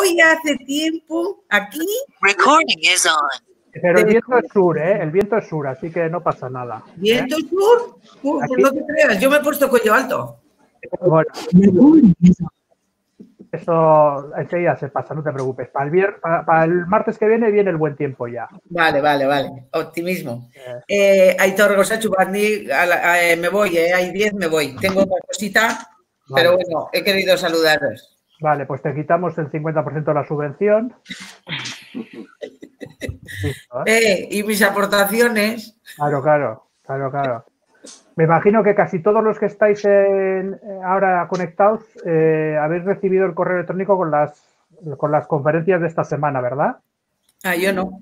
hoy hace tiempo aquí. Recording is on. Pero el viento es sur, ¿eh? El viento es sur, así que no pasa nada. ¿eh? ¿Viento sur? Pues, no te creas, yo me he puesto cuello alto. eso enseguida se pasa, no te preocupes. Para el, el, martes que viene viene el buen tiempo ya. Vale, vale, vale. Optimismo. Eh, eh Aitor eh, me voy, Hay 10, me voy. Tengo una cosita, pero bueno, he querido saludaros. Vale, pues te quitamos el 50% de la subvención. ¿eh? Eh, y mis aportaciones. Claro, claro, claro, claro. Me imagino que casi todos los que estáis ahora conectados eh, habéis recibido el correo electrónico con las, con las conferencias de esta semana, ¿verdad? Ah, yo no.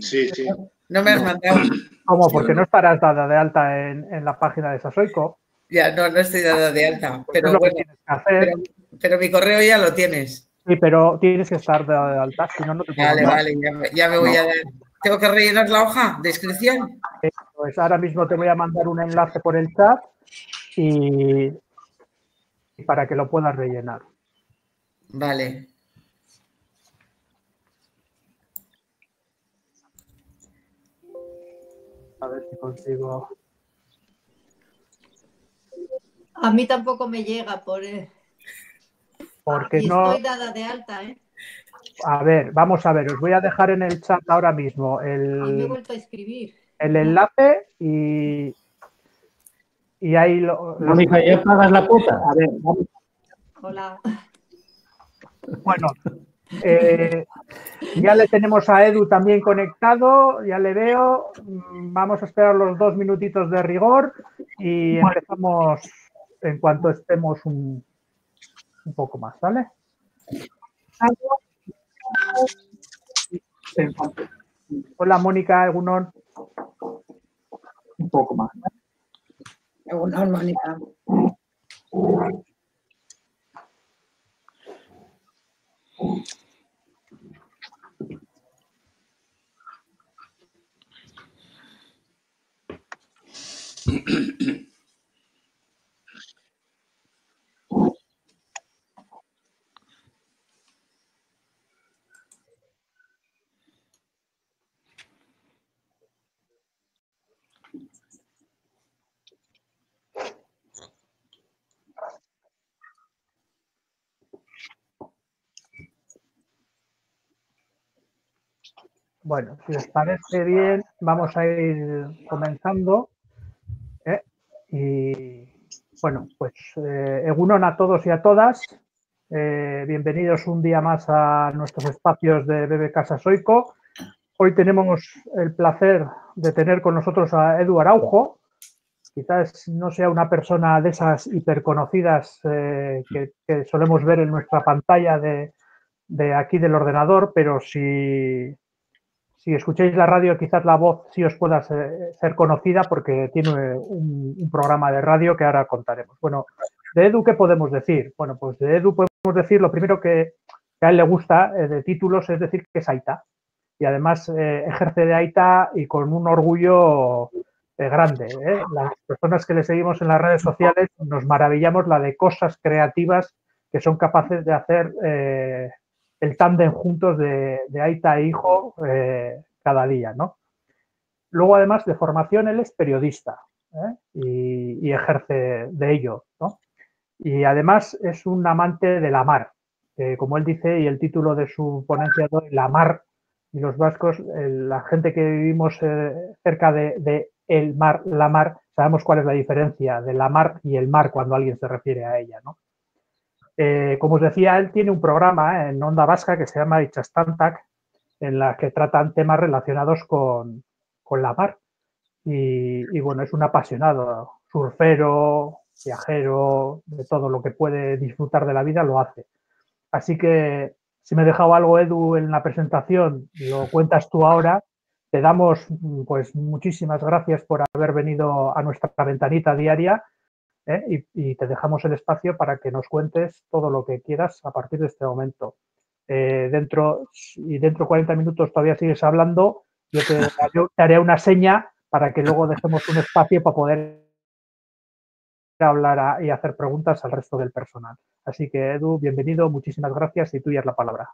Sí, sí. No me has mandado. ¿Cómo? Porque no estarás dada de alta en, en la página de Sasoico no, no estoy dado de alta, pero, bueno, pero, mi correo ya lo tienes. Sí, pero tienes que estar dado de alta, si no, no te puedo Vale, vale, ya, me voy a dar. ¿Tengo que rellenar la hoja de inscripción? Pues ahora mismo te voy a mandar un enlace por el chat y para que lo puedas rellenar. Vale. A ver si consigo a mí tampoco me llega por... Eh, Porque no... Estoy dada de alta, ¿eh? A ver, vamos a ver, os voy a dejar en el chat ahora mismo el... Ah, me a escribir. El enlace y... Y ahí lo... ¿ya pagas la cuota? Hola. Bueno, eh, ya le tenemos a Edu también conectado, ya le veo. Mm, vamos a esperar los dos minutitos de rigor y empezamos en cuanto estemos un, poco más, ¿vale? Hola Mónica, Egunon. Un poco más. ¿vale? Mónica. Bueno, si les parece bien, vamos a ir comenzando. ¿eh? Y bueno, pues eh, a todos y a todas. Eh, bienvenidos un día más a nuestros espacios de Bebe Casa Soico. Hoy tenemos el placer de tener con nosotros a Edu Aujo. Quizás no sea una persona de esas hiperconocidas eh, que, solemos ver en nuestra pantalla de, de aquí del ordenador, pero si si escucháis la radio, quizás la voz sí os pueda ser, conocida porque tiene un, programa de radio que ahora contaremos. Bueno, de Edu, ¿qué podemos decir? Bueno, pues de Edu podemos decir lo primero que, a él le gusta eh, de títulos es decir que es Aita. Y además eh, ejerce de Aita y con un orgullo eh, grande. Las personas que le seguimos en las redes sociales nos maravillamos la de cosas creativas que son capaces de hacer el tándem juntos de, Aita e hijo eh, cada día, ¿no? Luego, además de formación, él es periodista ¿eh? y, ejerce de ello, ¿no? Y además es un amante de la mar, como él dice, y el título de su ponencia es La mar y los vascos, la gente que vivimos eh, cerca de, de el mar, la mar, sabemos cuál es la diferencia de la mar y el mar cuando alguien se refiere a ella, ¿no? Eh, como os decía, él tiene un programa eh, en Onda Vasca que se llama Ichastantak, en la que tratan temas relacionados con, la mar. Y, y, bueno, es un apasionado, surfero, viajero, de todo lo que puede disfrutar de la vida lo hace. Así que si me he dejado algo, Edu, en la presentación, lo cuentas tú ahora. Te damos pues muchísimas gracias por haber venido a nuestra ventanita diaria ¿eh? y, te dejamos el espacio para que nos cuentes todo lo que quieras a partir de este momento. Eh, dentro, y dentro de 40 minutos todavía sigues hablando, yo te, haré una seña para que luego dejemos un espacio para poder hablar y hacer preguntas al resto del personal. Así que Edu, bienvenido, muchísimas gracias y tuya es la palabra.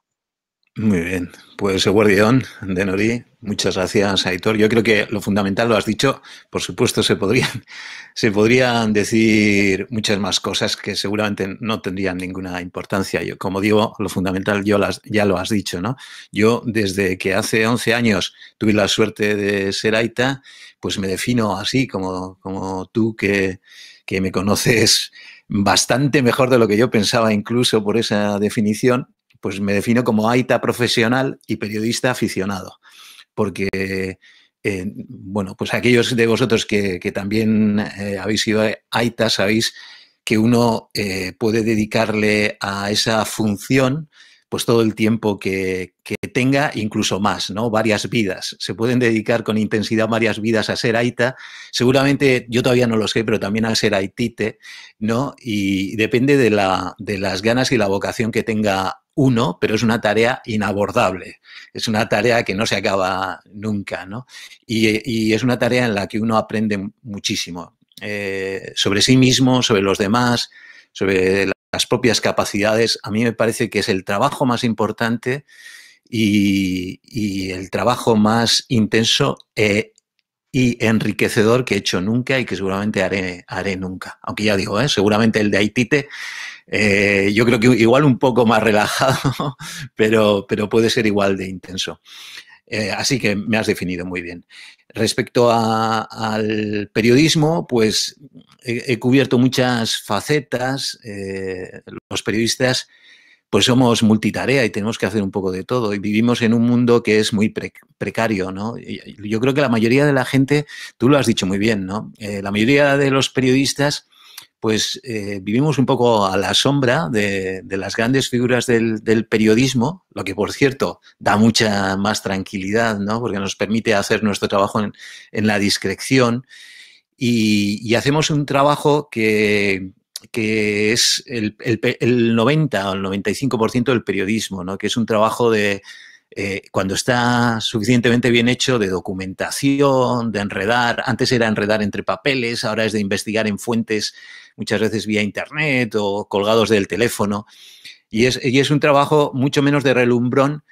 Muy bien, pues guardián de Nori, muchas gracias Aitor. Yo creo que lo fundamental lo has dicho, por supuesto se podrían, se podrían decir muchas más cosas que seguramente no tendrían ninguna importancia. Yo, como digo, lo fundamental yo las, ya lo has dicho, ¿no? Yo desde que hace 11 años tuve la suerte de ser Aita, pues me defino así como, como tú que, que me conoces bastante mejor de lo que yo pensaba incluso por esa definición pues me defino como aita profesional y periodista aficionado, porque, eh, bueno, pues aquellos de vosotros que, también eh, habéis sido AITA, sabéis que uno eh, puede dedicarle a esa función pues todo el tiempo que, tenga, incluso más, ¿no? Varias vidas. Se pueden dedicar con intensidad varias vidas a ser aita. Seguramente, yo todavía no lo sé, pero también a ser aitite, ¿no? Y depende de, de las ganas y la vocación que tenga uno, pero es una tarea inabordable, es una tarea que no se acaba nunca, ¿no? Y, es una tarea en la que uno aprende muchísimo eh, sobre sí mismo, sobre los demás, sobre las propias capacidades. A mí me parece que es el trabajo más importante y, el trabajo más intenso e, y enriquecedor que he hecho nunca y que seguramente haré, haré nunca. Aunque ya digo, ¿eh? seguramente el de Haitite eh, yo creo que igual un poco más relajado, pero, pero puede ser igual de intenso. Eh, así que me has definido muy bien. Respecto al periodismo, pues he, cubierto muchas facetas. Eh, los periodistas pues somos multitarea y tenemos que hacer un poco de todo. Y vivimos en un mundo que es muy precario, ¿no? Yo creo que la mayoría de la gente, tú lo has dicho muy bien, ¿no? la mayoría de los periodistas pues eh, vivimos un poco a la sombra de, las grandes figuras del, periodismo, lo que por cierto da mucha más tranquilidad, porque nos permite hacer nuestro trabajo en, la discreción y, hacemos un trabajo que, es el, 90 o el 95% del periodismo, ¿no? que es un trabajo de, eh, cuando está suficientemente bien hecho de documentación, de enredar, antes era enredar entre papeles, ahora es de investigar en fuentes, muchas veces vía internet o colgados del teléfono. Y es, es un trabajo mucho menos de relumbrón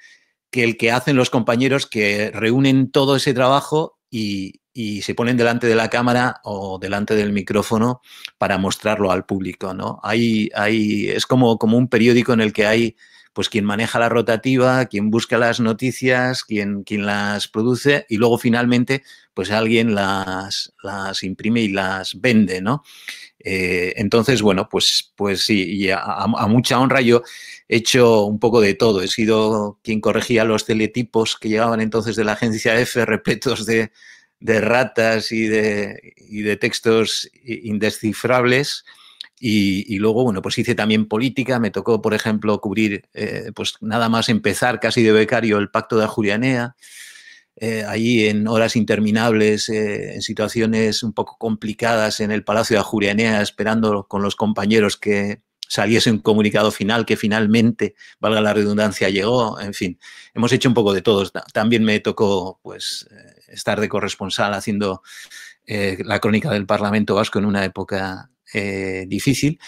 que el que hacen los compañeros que reúnen todo ese trabajo y, se ponen delante de la cámara o delante del micrófono para mostrarlo al público. ¿no? Hay, hay, es como, como un periódico en el que hay pues quien maneja la rotativa, quien busca las noticias, quien, las produce y luego finalmente pues alguien las, las imprime y las vende, ¿no? Eh, entonces, bueno, pues, pues sí, y a, mucha honra yo he hecho un poco de todo. He sido quien corregía los teletipos que llegaban entonces de la agencia F, repletos de, ratas y de, y de textos indescifrables. Y, luego, bueno, pues hice también política, me tocó, por ejemplo, cubrir, eh, pues nada más empezar casi de becario el pacto de Julianea, eh, allí en horas interminables, eh, en situaciones un poco complicadas en el Palacio de Ajurianea, esperando con los compañeros que saliese un comunicado final que finalmente, valga la redundancia, llegó. En fin, hemos hecho un poco de todos. También me tocó pues eh, estar de corresponsal haciendo la crónica del Parlamento Vasco en una época eh, difícil.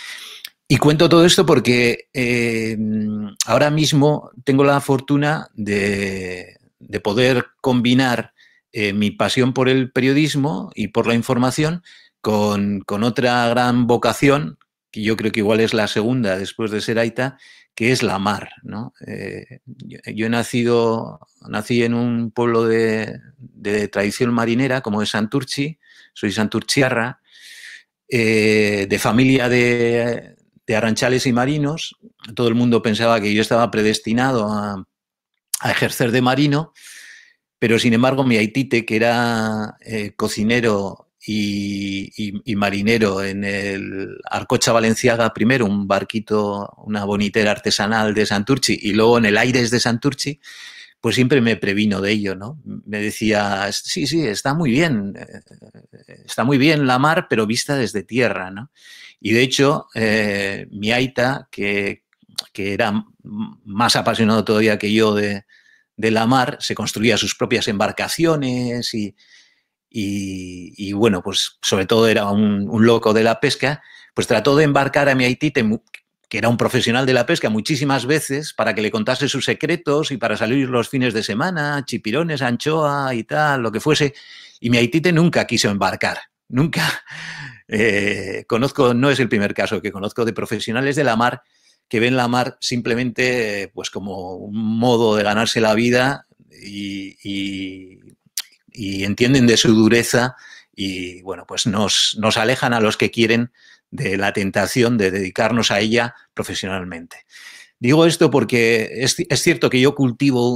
Y cuento todo esto porque eh, ahora mismo tengo la fortuna de, poder combinar eh, mi pasión por el periodismo y por la información con, otra gran vocación, que yo creo que igual es la segunda después de ser Aita, que es la mar. yo, he nacido, nací en un pueblo de, de tradición marinera como es Santurchi, soy santurchiarra, eh, de familia de, de, aranchales y marinos. Todo el mundo pensaba que yo estaba predestinado a, ejercer de marino, pero sin embargo mi Haitite, que era eh, cocinero y, marinero en el Arcocha Valenciaga, primero un barquito, una bonitera artesanal de Santurchi, y luego en el Aires de Santurchi, pues siempre me previno de ello, ¿no? Me decía, sí, sí, está muy bien, eh, está muy bien la mar, pero vista desde tierra, ¿no? Y de hecho, eh, mi aita, que, era más apasionado todavía que yo de, la mar, se construía sus propias embarcaciones y, bueno, pues sobre todo era un, loco de la pesca, pues trató de embarcar a mi Haití que era un profesional de la pesca muchísimas veces para que le contase sus secretos y para salir los fines de semana, chipirones, anchoa y tal, lo que fuese. Y mi haitite nunca quiso embarcar, nunca. Eh, conozco, no es el primer caso que conozco de profesionales de la mar que ven la mar simplemente pues como un modo de ganarse la vida y, entienden de su dureza y bueno, pues nos alejan a los que quieren de la tentación de dedicarnos a ella profesionalmente. Digo esto porque es, cierto que yo cultivo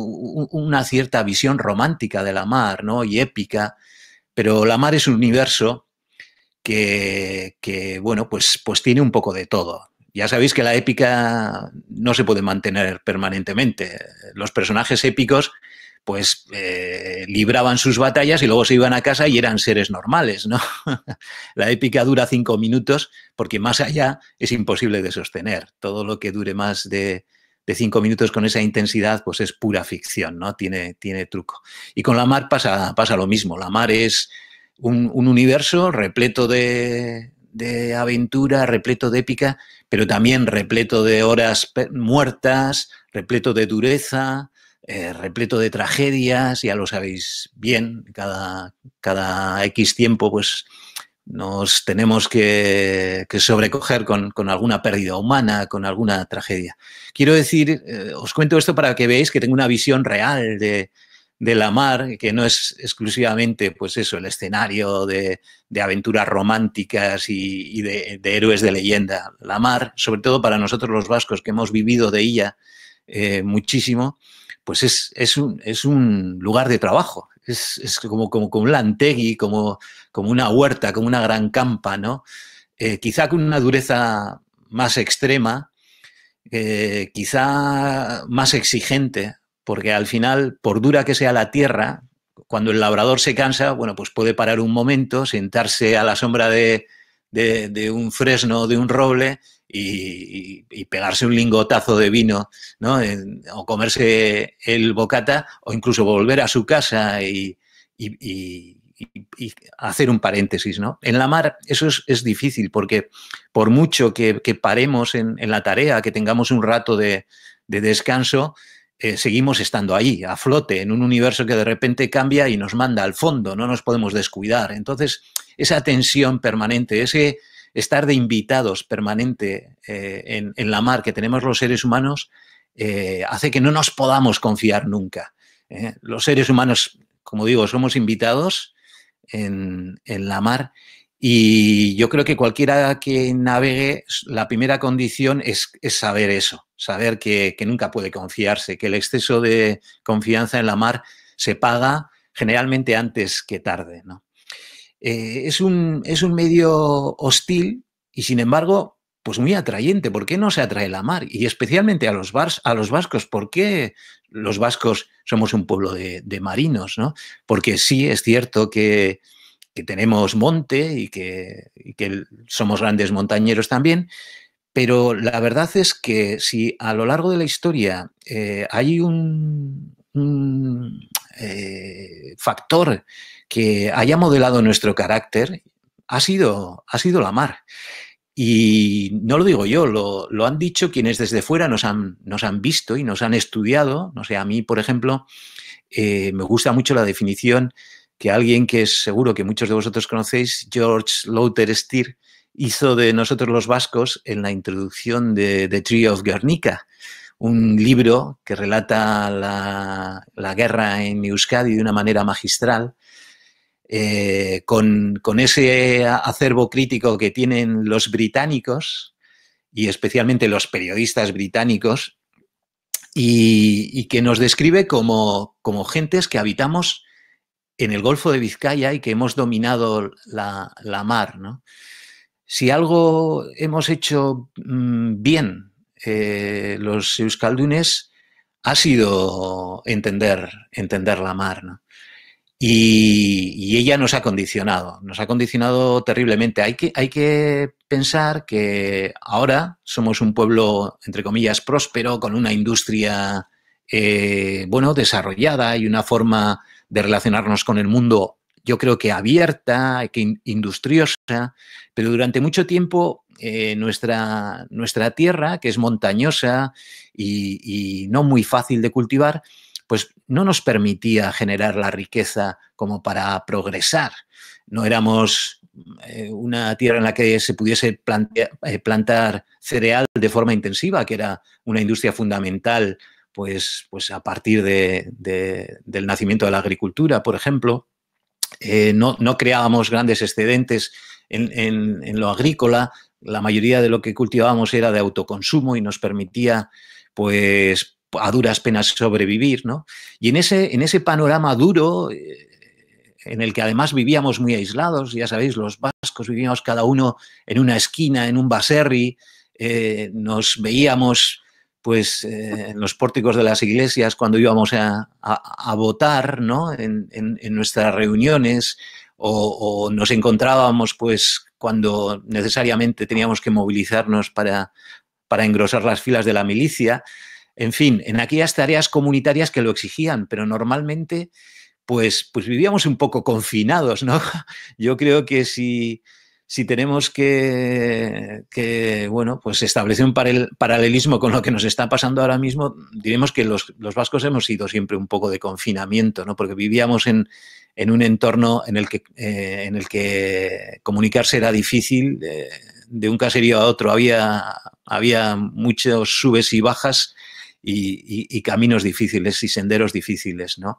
una cierta visión romántica de la mar, ¿no? Y épica, pero la mar es un universo que, bueno, pues, pues tiene un poco de todo. Ya sabéis que la épica no se puede mantener permanentemente. Los personajes épicos pues eh, libraban sus batallas y luego se iban a casa y eran seres normales, ¿no? la épica dura cinco minutos porque más allá es imposible de sostener. Todo lo que dure más de, cinco minutos con esa intensidad, pues es pura ficción, ¿no? Tiene, tiene truco. Y con la mar pasa, pasa lo mismo. La mar es un, universo repleto de aventura, repleto de épica, pero también repleto de horas muertas, repleto de dureza, eh, repleto de tragedias, ya lo sabéis bien, cada, cada X tiempo pues nos tenemos que, sobrecoger con, alguna pérdida humana, con alguna tragedia. Quiero decir, eh, os cuento esto para que veáis que tengo una visión real de, la mar, que no es exclusivamente, pues eso, el escenario de, aventuras románticas y, de, héroes de leyenda. La mar, sobre todo para nosotros los vascos que hemos vivido de ella eh, muchísimo, pues es, es, un, lugar de trabajo. Es, como, como, un lantegui, como, como una huerta, como una gran campa, ¿no? Eh, quizá con una dureza más extrema, eh, quizá más exigente, porque al final, por dura que sea la tierra, cuando el labrador se cansa, bueno, pues puede parar un momento, sentarse a la sombra de, de, un fresno o de un roble y, pegarse un lingotazo de vino, ¿no? o comerse el bocata, o incluso volver a su casa y, hacer un paréntesis, ¿no? En la mar eso es, difícil, porque por mucho que, paremos en, la tarea, que tengamos un rato de, descanso, eh, seguimos estando ahí, a flote, en un universo que de repente cambia y nos manda al fondo, no nos podemos descuidar. Entonces, esa tensión permanente, ese estar de invitados permanente eh, en, la mar que tenemos los seres humanos, eh, hace que no nos podamos confiar nunca. Eh. Los seres humanos, como digo, somos invitados en, la mar y yo creo que cualquiera que navegue, la primera condición es, saber eso, saber que, que, nunca puede confiarse, que el exceso de confianza en la mar se paga generalmente antes que tarde. ¿no? Eh, es, un, medio hostil y sin embargo, pues muy atrayente. ¿Por qué no se atrae la mar? Y especialmente a los, a los vascos. ¿Por qué los vascos somos un pueblo de, marinos? ¿no? Porque sí, es cierto que, tenemos monte y que, somos grandes montañeros también, pero la verdad es que si a lo largo de la historia eh, hay un, eh, factor que haya modelado nuestro carácter ha sido, ha sido la mar. Y no lo digo yo, lo, han dicho quienes desde fuera nos han, nos han visto y nos han estudiado. No sé, a mí, por ejemplo, eh, me gusta mucho la definición que alguien que es seguro que muchos de vosotros conocéis, George Lauter Stier, hizo de nosotros los vascos en la introducción de The Tree of Guernica, un libro que relata la, la guerra en Euskadi de una manera magistral eh, con, ese acervo crítico que tienen los británicos y especialmente los periodistas británicos y, que nos describe como, como, gentes que habitamos en el Golfo de Vizcaya y que hemos dominado la, mar. ¿no? Si algo hemos hecho mm, bien eh, los euskaldunes ha sido entender, entender la mar. ¿no? Y, ella nos ha condicionado, nos ha condicionado terriblemente. Hay que, pensar que ahora somos un pueblo, entre comillas, próspero, con una industria, eh, bueno, desarrollada y una forma de relacionarnos con el mundo, yo creo que abierta, que industriosa, pero durante mucho tiempo eh, nuestra, tierra, que es montañosa y no muy fácil de cultivar, pues no nos permitía generar la riqueza como para progresar. No éramos eh, una tierra en la que se pudiese eh, plantar cereal de forma intensiva, que era una industria fundamental pues, pues a partir del nacimiento de la agricultura, por ejemplo. Eh, no, creábamos grandes excedentes en, en, lo agrícola, la mayoría de lo que cultivábamos era de autoconsumo y nos permitía pues a duras penas sobrevivir, ¿no? Y en ese, en ese panorama duro, eh, en el que además vivíamos muy aislados, ya sabéis, los vascos vivíamos cada uno en una esquina, en un baserri, eh, nos veíamos pues eh, en los pórticos de las iglesias cuando íbamos a, votar, ¿no? En, nuestras reuniones o, nos encontrábamos pues cuando necesariamente teníamos que movilizarnos para, para engrosar las filas de la milicia en fin, en aquellas tareas comunitarias que lo exigían, pero normalmente pues, pues vivíamos un poco confinados, ¿no? Yo creo que si, si tenemos que, que, bueno, pues establecer un paralelismo con lo que nos está pasando ahora mismo, diremos que los, vascos hemos sido siempre un poco de confinamiento, ¿no? Porque vivíamos en, un entorno en el que, eh, en el que comunicarse era difícil, eh, de un caserío a otro había, había muchos subes y bajas y, caminos difíciles y senderos difíciles, ¿no?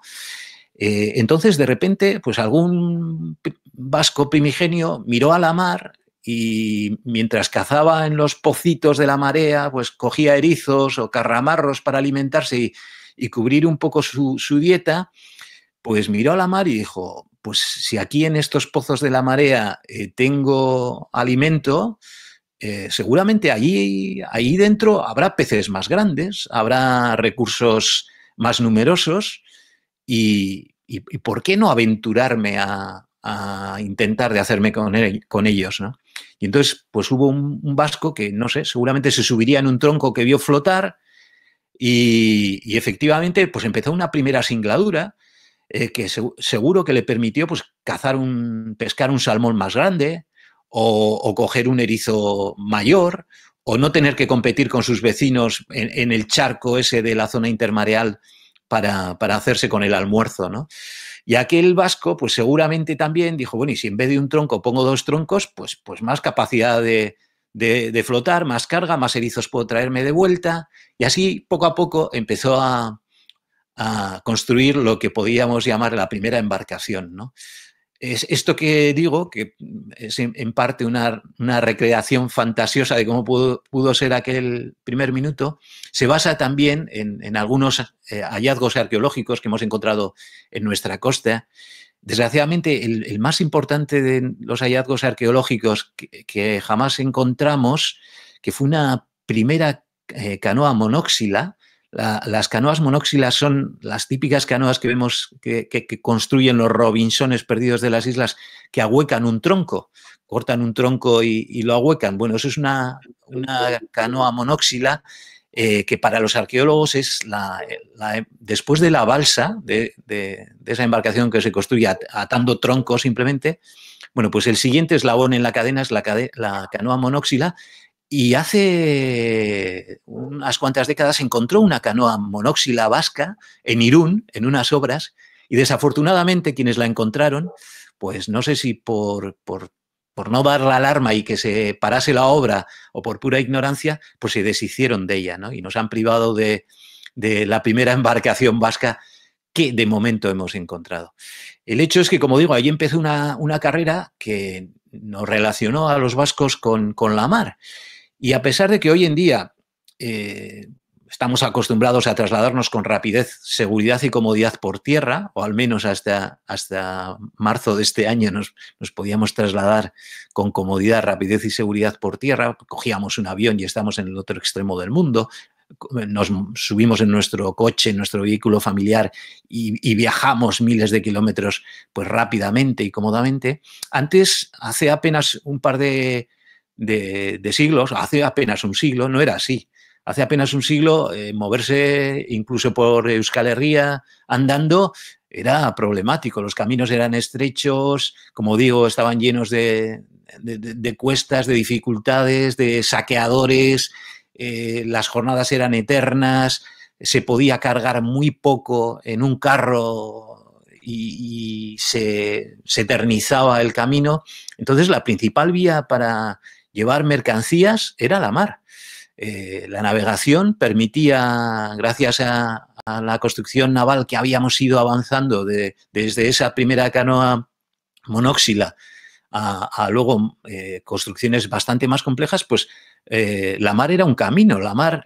Eh, entonces, de repente, pues algún vasco primigenio miró a la mar y mientras cazaba en los pocitos de la marea, pues cogía erizos o carramarros para alimentarse y, cubrir un poco su, dieta, pues miró a la mar y dijo, pues si aquí en estos pozos de la marea eh, tengo alimento, eh, seguramente allí, ahí dentro habrá peces más grandes, habrá recursos más numerosos y, ¿por qué no aventurarme a, intentar de hacerme con, e, con ellos? Y entonces, pues hubo un, vasco que, no sé, seguramente se subiría en un tronco que vio flotar y, efectivamente, pues empezó una primera singladura eh, que seguro que le permitió pues, cazar un, pescar un salmón más grande, o, coger un erizo mayor, o no tener que competir con sus vecinos en, el charco ese de la zona intermareal para, hacerse con el almuerzo, ¿no? Y aquel vasco, pues seguramente también dijo, bueno, y si en vez de un tronco pongo dos troncos, pues, pues más capacidad de, flotar, más carga, más erizos puedo traerme de vuelta. Y así, poco a poco, empezó a, a construir lo que podíamos llamar la primera embarcación, ¿no? es esto que digo, que es en parte una, una recreación fantasiosa de cómo pudo, ser aquel primer minuto, se basa también en, algunos eh, hallazgos arqueológicos que hemos encontrado en nuestra costa. Desgraciadamente, el, más importante de los hallazgos arqueológicos que, jamás encontramos, que fue una primera eh, canoa monóxila, las canoas monóxilas son las típicas canoas que vemos que, construyen los robinsones perdidos de las islas, que ahuecan un tronco, cortan un tronco y, lo ahuecan. Bueno, eso es una, canoa monóxila eh, que para los arqueólogos es la, después de la balsa, de, esa embarcación que se construye atando troncos simplemente, bueno, pues el siguiente eslabón en la cadena es la, la canoa monóxila, y hace unas cuantas décadas encontró una canoa monóxila vasca en Irún, en unas obras, y desafortunadamente quienes la encontraron, pues no sé si por, no dar la alarma y que se parase la obra o por pura ignorancia, pues se deshicieron de ella, Y nos han privado de, la primera embarcación vasca que de momento hemos encontrado. El hecho es que, como digo, allí empezó una, carrera que nos relacionó a los vascos con, con la mar y a pesar de que hoy en día eh, estamos acostumbrados a trasladarnos con rapidez, seguridad y comodidad por tierra, o al menos hasta, hasta marzo de este año nos, nos, podíamos trasladar con comodidad, rapidez y seguridad por tierra. Cogíamos un avión y estamos en el otro extremo del mundo. Nos subimos en nuestro coche, en nuestro vehículo familiar y, y viajamos miles de kilómetros pues rápidamente y cómodamente. Antes, hace apenas un par de de, siglos, hace apenas un siglo, no era así. Hace apenas un siglo, eh, moverse incluso por Euskal Herria andando era problemático. Los caminos eran estrechos, como digo, estaban llenos de, cuestas, de dificultades, de saqueadores, eh, las jornadas eran eternas, se podía cargar muy poco en un carro y, se, eternizaba el camino. Entonces, la principal vía para llevar mercancías era la mar. Eh, la navegación permitía, gracias a, la construcción naval que habíamos ido avanzando desde esa primera canoa monóxila a, luego eh, construcciones bastante más complejas, pues eh, la mar era un camino. La mar,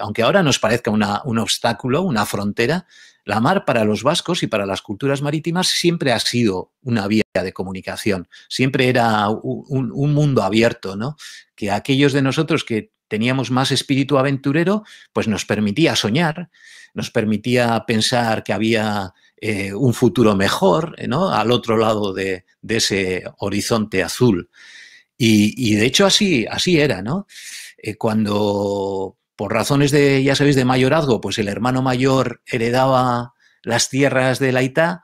aunque ahora nos parezca un obstáculo, una frontera, la mar para los vascos y para las culturas marítimas siempre ha sido una vía de comunicación, siempre era un, mundo abierto, ¿no? Que aquellos de nosotros que teníamos más espíritu aventurero, pues nos permitía soñar, nos permitía pensar que había eh, un futuro mejor, ¿no? Al otro lado de, ese horizonte azul. Y, de hecho así, así era, ¿no? Eh, cuando por razones de, ya sabéis, de mayorazgo, pues el hermano mayor heredaba las tierras de la Ita,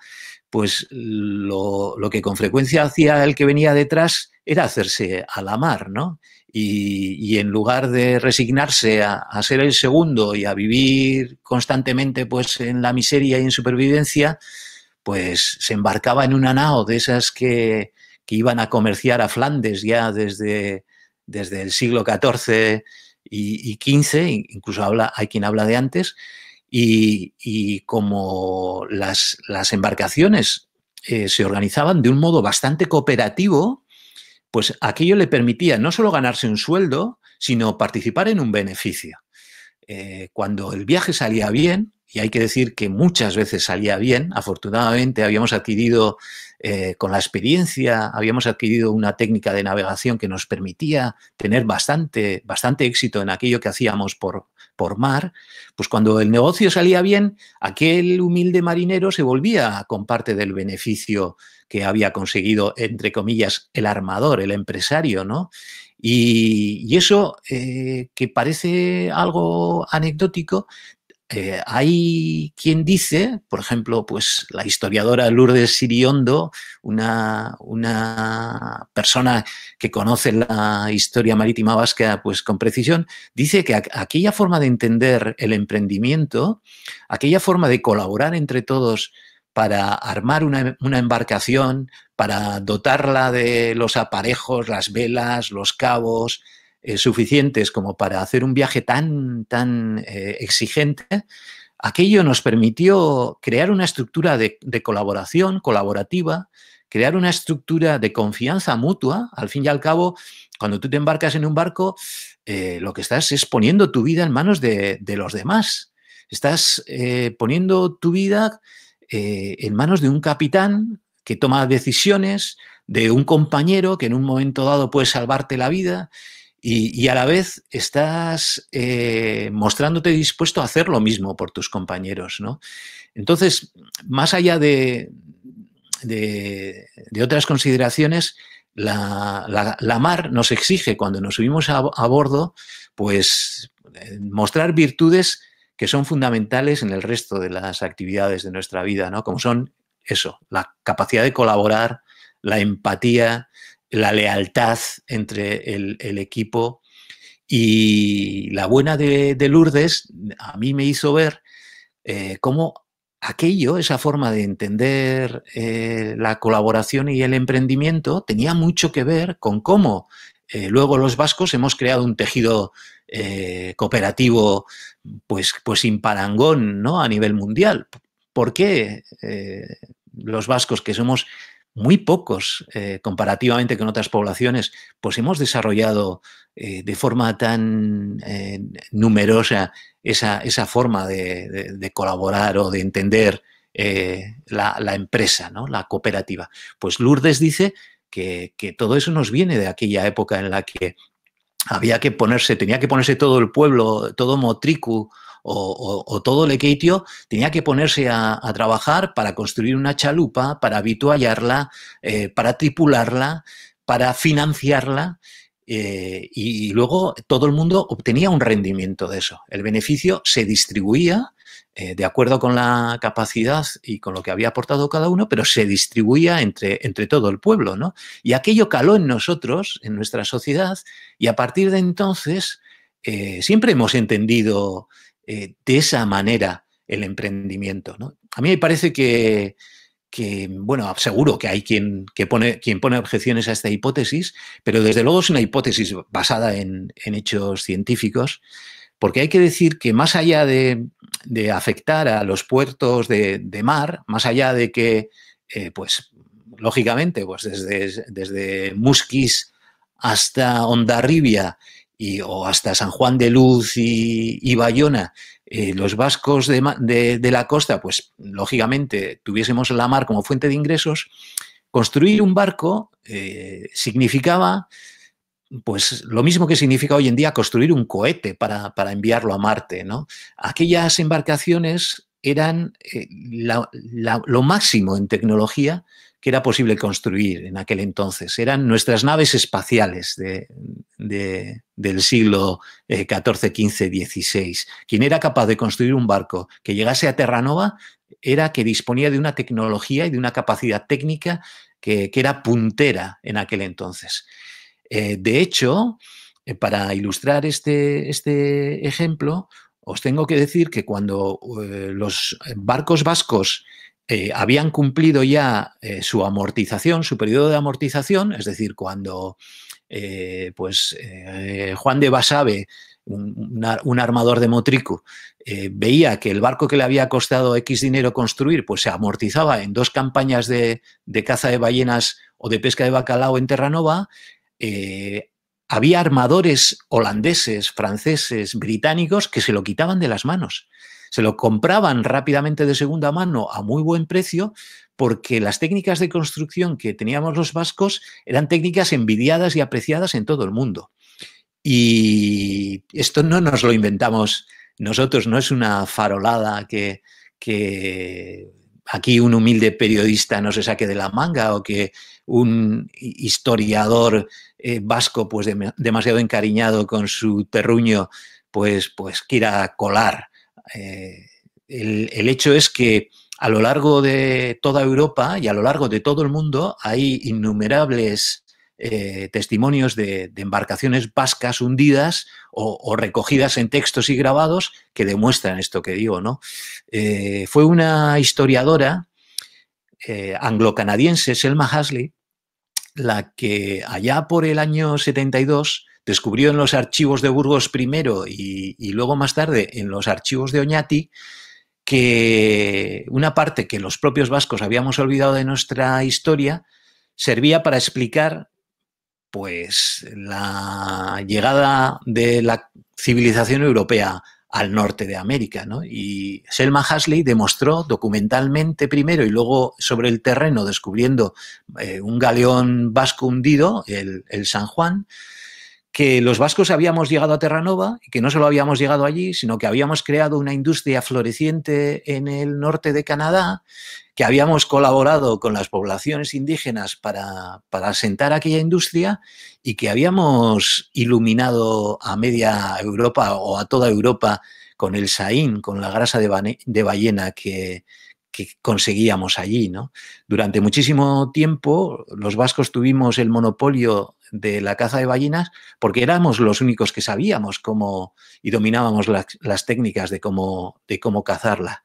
pues lo, que con frecuencia hacía el que venía detrás era hacerse a la mar, ¿no? Y, en lugar de resignarse a, ser el segundo y a vivir constantemente pues en la miseria y en supervivencia, pues se embarcaba en una nao de esas que, iban a comerciar a Flandes ya desde, desde el siglo XIV y, 15, incluso hay quien habla de antes, y, como las, embarcaciones eh, se organizaban de un modo bastante cooperativo, pues aquello le permitía no solo ganarse un sueldo, sino participar en un beneficio. Eh, cuando el viaje salía bien, y hay que decir que muchas veces salía bien. Afortunadamente habíamos adquirido, eh, con la experiencia, habíamos adquirido una técnica de navegación que nos permitía tener bastante, bastante éxito en aquello que hacíamos por, por mar. Pues cuando el negocio salía bien, aquel humilde marinero se volvía con parte del beneficio que había conseguido, entre comillas, el armador, el empresario, ¿no? Y, eso, eh, que parece algo anecdótico, eh, hay quien dice, por ejemplo, pues la historiadora Lourdes Siriondo, una, persona que conoce la historia marítima vasca pues con precisión, dice que aquella forma de entender el emprendimiento, aquella forma de colaborar entre todos para armar una, embarcación, para dotarla de los aparejos, las velas, los cabos, eh, suficientes como para hacer un viaje tan, tan eh, exigente, aquello nos permitió crear una estructura de, colaboración colaborativa, crear una estructura de confianza mutua. Al fin y al cabo, cuando tú te embarcas en un barco, eh, lo que estás es poniendo tu vida en manos de, de los demás. Estás poniendo tu vida en manos de un capitán que toma decisiones, de un compañero que en un momento dado puede salvarte la vida y, a la vez estás eh, mostrándote dispuesto a hacer lo mismo por tus compañeros, ¿no? Entonces, más allá de, otras consideraciones, la, mar nos exige cuando nos subimos a, a bordo, pues eh, mostrar virtudes que son fundamentales en el resto de las actividades de nuestra vida, ¿no? Como son eso, la capacidad de colaborar, la empatía, la lealtad entre el, equipo y la buena de, Lourdes a mí me hizo ver eh, cómo aquello, esa forma de entender eh, la colaboración y el emprendimiento, tenía mucho que ver con cómo eh, luego los vascos hemos creado un tejido cooperativo pues, pues sin parangón ¿no? a nivel mundial. ¿Por qué los vascos, que somos muy pocos eh, comparativamente con otras poblaciones, pues hemos desarrollado eh, de forma tan eh, numerosa esa, forma de, colaborar o de entender la, empresa, ¿no? la cooperativa. Pues Lourdes dice que, que todo eso nos viene de aquella época en la que había que ponerse, tenía que ponerse todo el pueblo, todo Motricu, o, todo el todo tenía que ponerse a, trabajar para construir una chalupa, para habituallarla, eh, para tripularla, para financiarla. Eh, y, luego todo el mundo obtenía un rendimiento de eso. El beneficio se distribuía eh, de acuerdo con la capacidad y con lo que había aportado cada uno, pero se distribuía entre, entre todo el pueblo, Y aquello caló en nosotros, en nuestra sociedad, y a partir de entonces siempre hemos entendido eh, de esa manera el emprendimiento. A mí me parece que, bueno, seguro que hay quien, que pone, quien pone objeciones a esta hipótesis, pero desde luego es una hipótesis basada en, hechos científicos, porque hay que decir que más allá de, afectar a los puertos de, mar, más allá de que, eh, pues, lógicamente, pues desde, desde Musquis hasta Ondarribia o hasta San Juan de Luz y, Bayona, eh, los vascos de, la costa, pues lógicamente tuviésemos la mar como fuente de ingresos, construir un barco eh, significaba pues lo mismo que significa hoy en día construir un cohete para, enviarlo a Marte. Aquellas embarcaciones eran eh, lo máximo en tecnología que era posible construir en aquel entonces. Eran nuestras naves espaciales del siglo XIV, XV, XVI. Quien era capaz de construir un barco que llegase a Terranova era que disponía de una tecnología y de una capacidad técnica que, era puntera en aquel entonces. Eh, de hecho, eh, para ilustrar este, este, ejemplo, os tengo que decir que cuando eh, los barcos vascos eh, habían cumplido ya eh, su amortización, su periodo de amortización, es decir, cuando eh, pues, Juan de Basabe, un, armador de Motrico, veía que el barco que le había costado X dinero construir, pues se amortizaba en dos campañas de, de caza de ballenas o de pesca de bacalao en Terranova, había armadores holandeses, franceses, británicos que se lo quitaban de las manos. Se lo compraban rápidamente de segunda mano a muy buen precio porque las técnicas de construcción que teníamos los vascos eran técnicas envidiadas y apreciadas en todo el mundo. Y esto no nos lo inventamos nosotros, no es una farolada que, aquí un humilde periodista no se saque de la manga o que un historiador eh, vasco pues demasiado encariñado con su terruño pues, pues quiera colar. Eh, el, hecho es que a lo largo de toda Europa y a lo largo de todo el mundo hay innumerables eh, testimonios de, embarcaciones vascas hundidas o, recogidas en textos y grabados que demuestran esto que digo, ¿no? Eh, fue una historiadora anglo-canadiense, Selma Hasley, la que allá por el año 72 descubrió en los archivos de Burgos primero y, luego más tarde en los archivos de Oñati que una parte que los propios vascos habíamos olvidado de nuestra historia servía para explicar pues la llegada de la civilización europea al norte de América. Y Selma Hasley demostró documentalmente primero y luego sobre el terreno descubriendo eh, un galeón vasco hundido, el San Juan, que los vascos habíamos llegado a Terranova y que no solo habíamos llegado allí, sino que habíamos creado una industria floreciente en el norte de Canadá, que habíamos colaborado con las poblaciones indígenas para, para asentar aquella industria y que habíamos iluminado a media Europa o a toda Europa con el saín, con la grasa de, ballena que, que conseguíamos allí. Durante muchísimo tiempo los vascos tuvimos el monopolio de la caza de ballenas porque éramos los únicos que sabíamos cómo y dominábamos las, las técnicas de cómo, de cómo cazarla.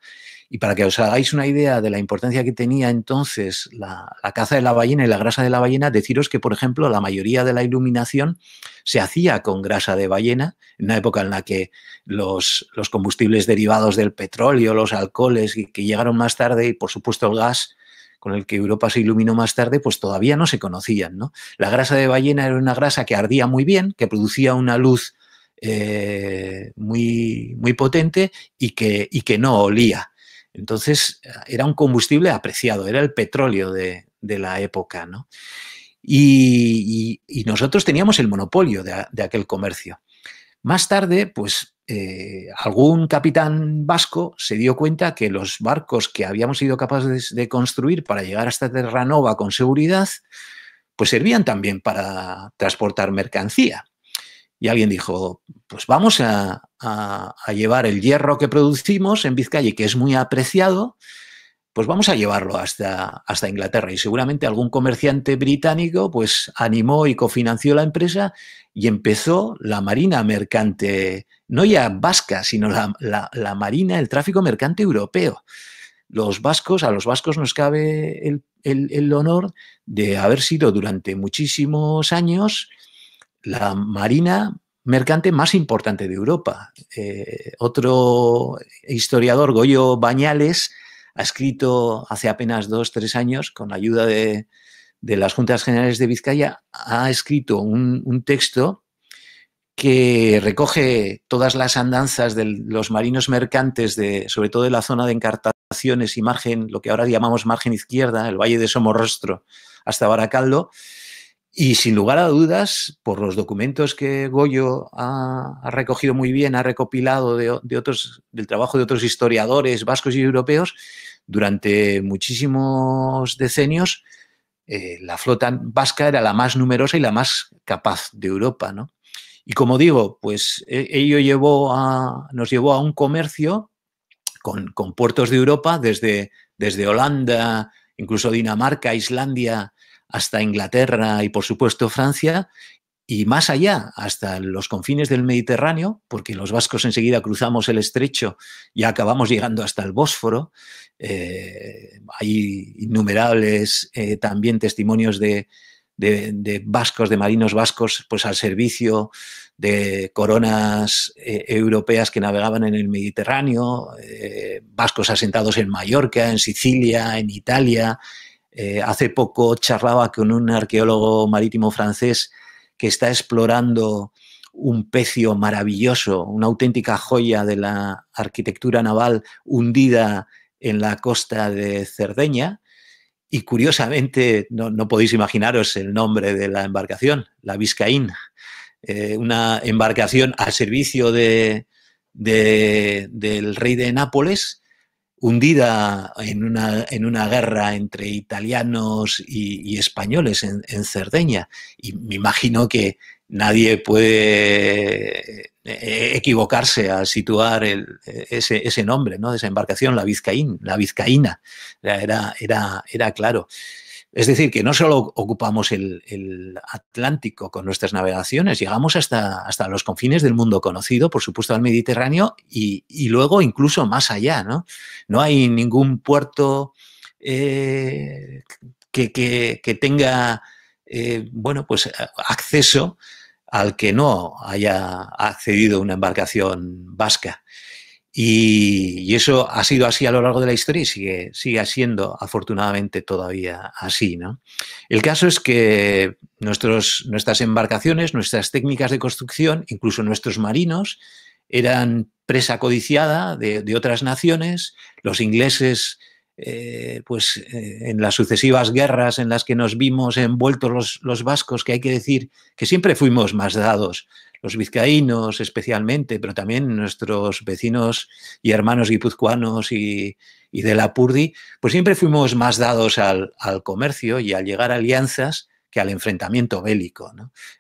Y para que os hagáis una idea de la importancia que tenía entonces la, caza de la ballena y la grasa de la ballena, deciros que, por ejemplo, la mayoría de la iluminación se hacía con grasa de ballena, en una época en la que los, los combustibles derivados del petróleo, los alcoholes que, llegaron más tarde y, por supuesto, el gas, con el que Europa se iluminó más tarde, pues todavía no se conocían. ¿no? La grasa de ballena era una grasa que ardía muy bien, que producía una luz eh, muy, muy potente y que, y que no olía. Entonces era un combustible apreciado, era el petróleo de, la época, ¿no? Y, nosotros teníamos el monopolio de, aquel comercio. Más tarde, pues eh, algún capitán vasco se dio cuenta que los barcos que habíamos sido capaces de, construir para llegar hasta Terranova con seguridad, pues servían también para transportar mercancía. Y alguien dijo, pues vamos a, llevar el hierro que producimos en Vizcaya, que es muy apreciado, pues vamos a llevarlo hasta, hasta Inglaterra. Y seguramente algún comerciante británico pues animó y cofinanció la empresa y empezó la marina mercante, no ya vasca, sino la, marina, el tráfico mercante europeo. Los vascos, a los vascos nos cabe el, el honor de haber sido durante muchísimos años la marina mercante más importante de Europa. Eh, otro historiador, Goyo Bañales, ha escrito hace apenas dos, tres años, con ayuda de, las Juntas Generales de Vizcaya, ha escrito un, texto que recoge todas las andanzas de los marinos mercantes, de, sobre todo de la zona de encartaciones y margen, lo que ahora llamamos margen izquierda, el valle de Somorrostro hasta Baracaldo, y sin lugar a dudas, por los documentos que Goyo ha, recogido muy bien, ha recopilado de, otros, del trabajo de otros historiadores vascos y europeos, durante muchísimos decenios eh, la flota vasca era la más numerosa y la más capaz de Europa. Y como digo, pues e, ello llevó a, nos llevó a un comercio con, con puertos de Europa, desde, desde Holanda, incluso Dinamarca, Islandia, hasta Inglaterra y por supuesto Francia y más allá, hasta los confines del Mediterráneo, porque los vascos enseguida cruzamos el estrecho y acabamos llegando hasta el Bósforo. Eh, hay innumerables eh, también testimonios de, vascos, de marinos vascos, pues al servicio de coronas eh, europeas que navegaban en el Mediterráneo, vascos asentados en Mallorca, en Sicilia, en Italia, eh, hace poco charlaba con un arqueólogo marítimo francés que está explorando un pecio maravilloso, una auténtica joya de la arquitectura naval hundida en la costa de Cerdeña. Y curiosamente, no, podéis imaginaros el nombre de la embarcación, la Vizcaína, eh, una embarcación al servicio del rey de Nápoles hundida en una, en una guerra entre italianos y, españoles en, Cerdeña. Y me imagino que nadie puede eh, eh, equivocarse al situar ese, ese, nombre ¿no? de esa embarcación, la Vizcaín, la Vizcaína. Era, era, era claro. Es decir, que no solo ocupamos el, Atlántico con nuestras navegaciones, llegamos hasta, hasta los confines del mundo conocido, por supuesto al Mediterráneo y, luego incluso más allá. No, no hay ningún puerto eh, que, tenga eh, bueno, pues, eh, acceso al que no haya accedido una embarcación vasca. Y, eso ha sido así a lo largo de la historia y sigue, siendo afortunadamente todavía así. ¿no? El caso es que nuestras embarcaciones, nuestras técnicas de construcción, incluso nuestros marinos, eran presa codiciada de, otras naciones. Los ingleses, eh, pues eh, en las sucesivas guerras en las que nos vimos envueltos los vascos, que hay que decir que siempre fuimos más dados los vizcaínos especialmente, pero también nuestros vecinos y hermanos guipuzcoanos y, de la Purdi, pues siempre fuimos más dados al, comercio y al llegar a alianzas que al enfrentamiento bélico.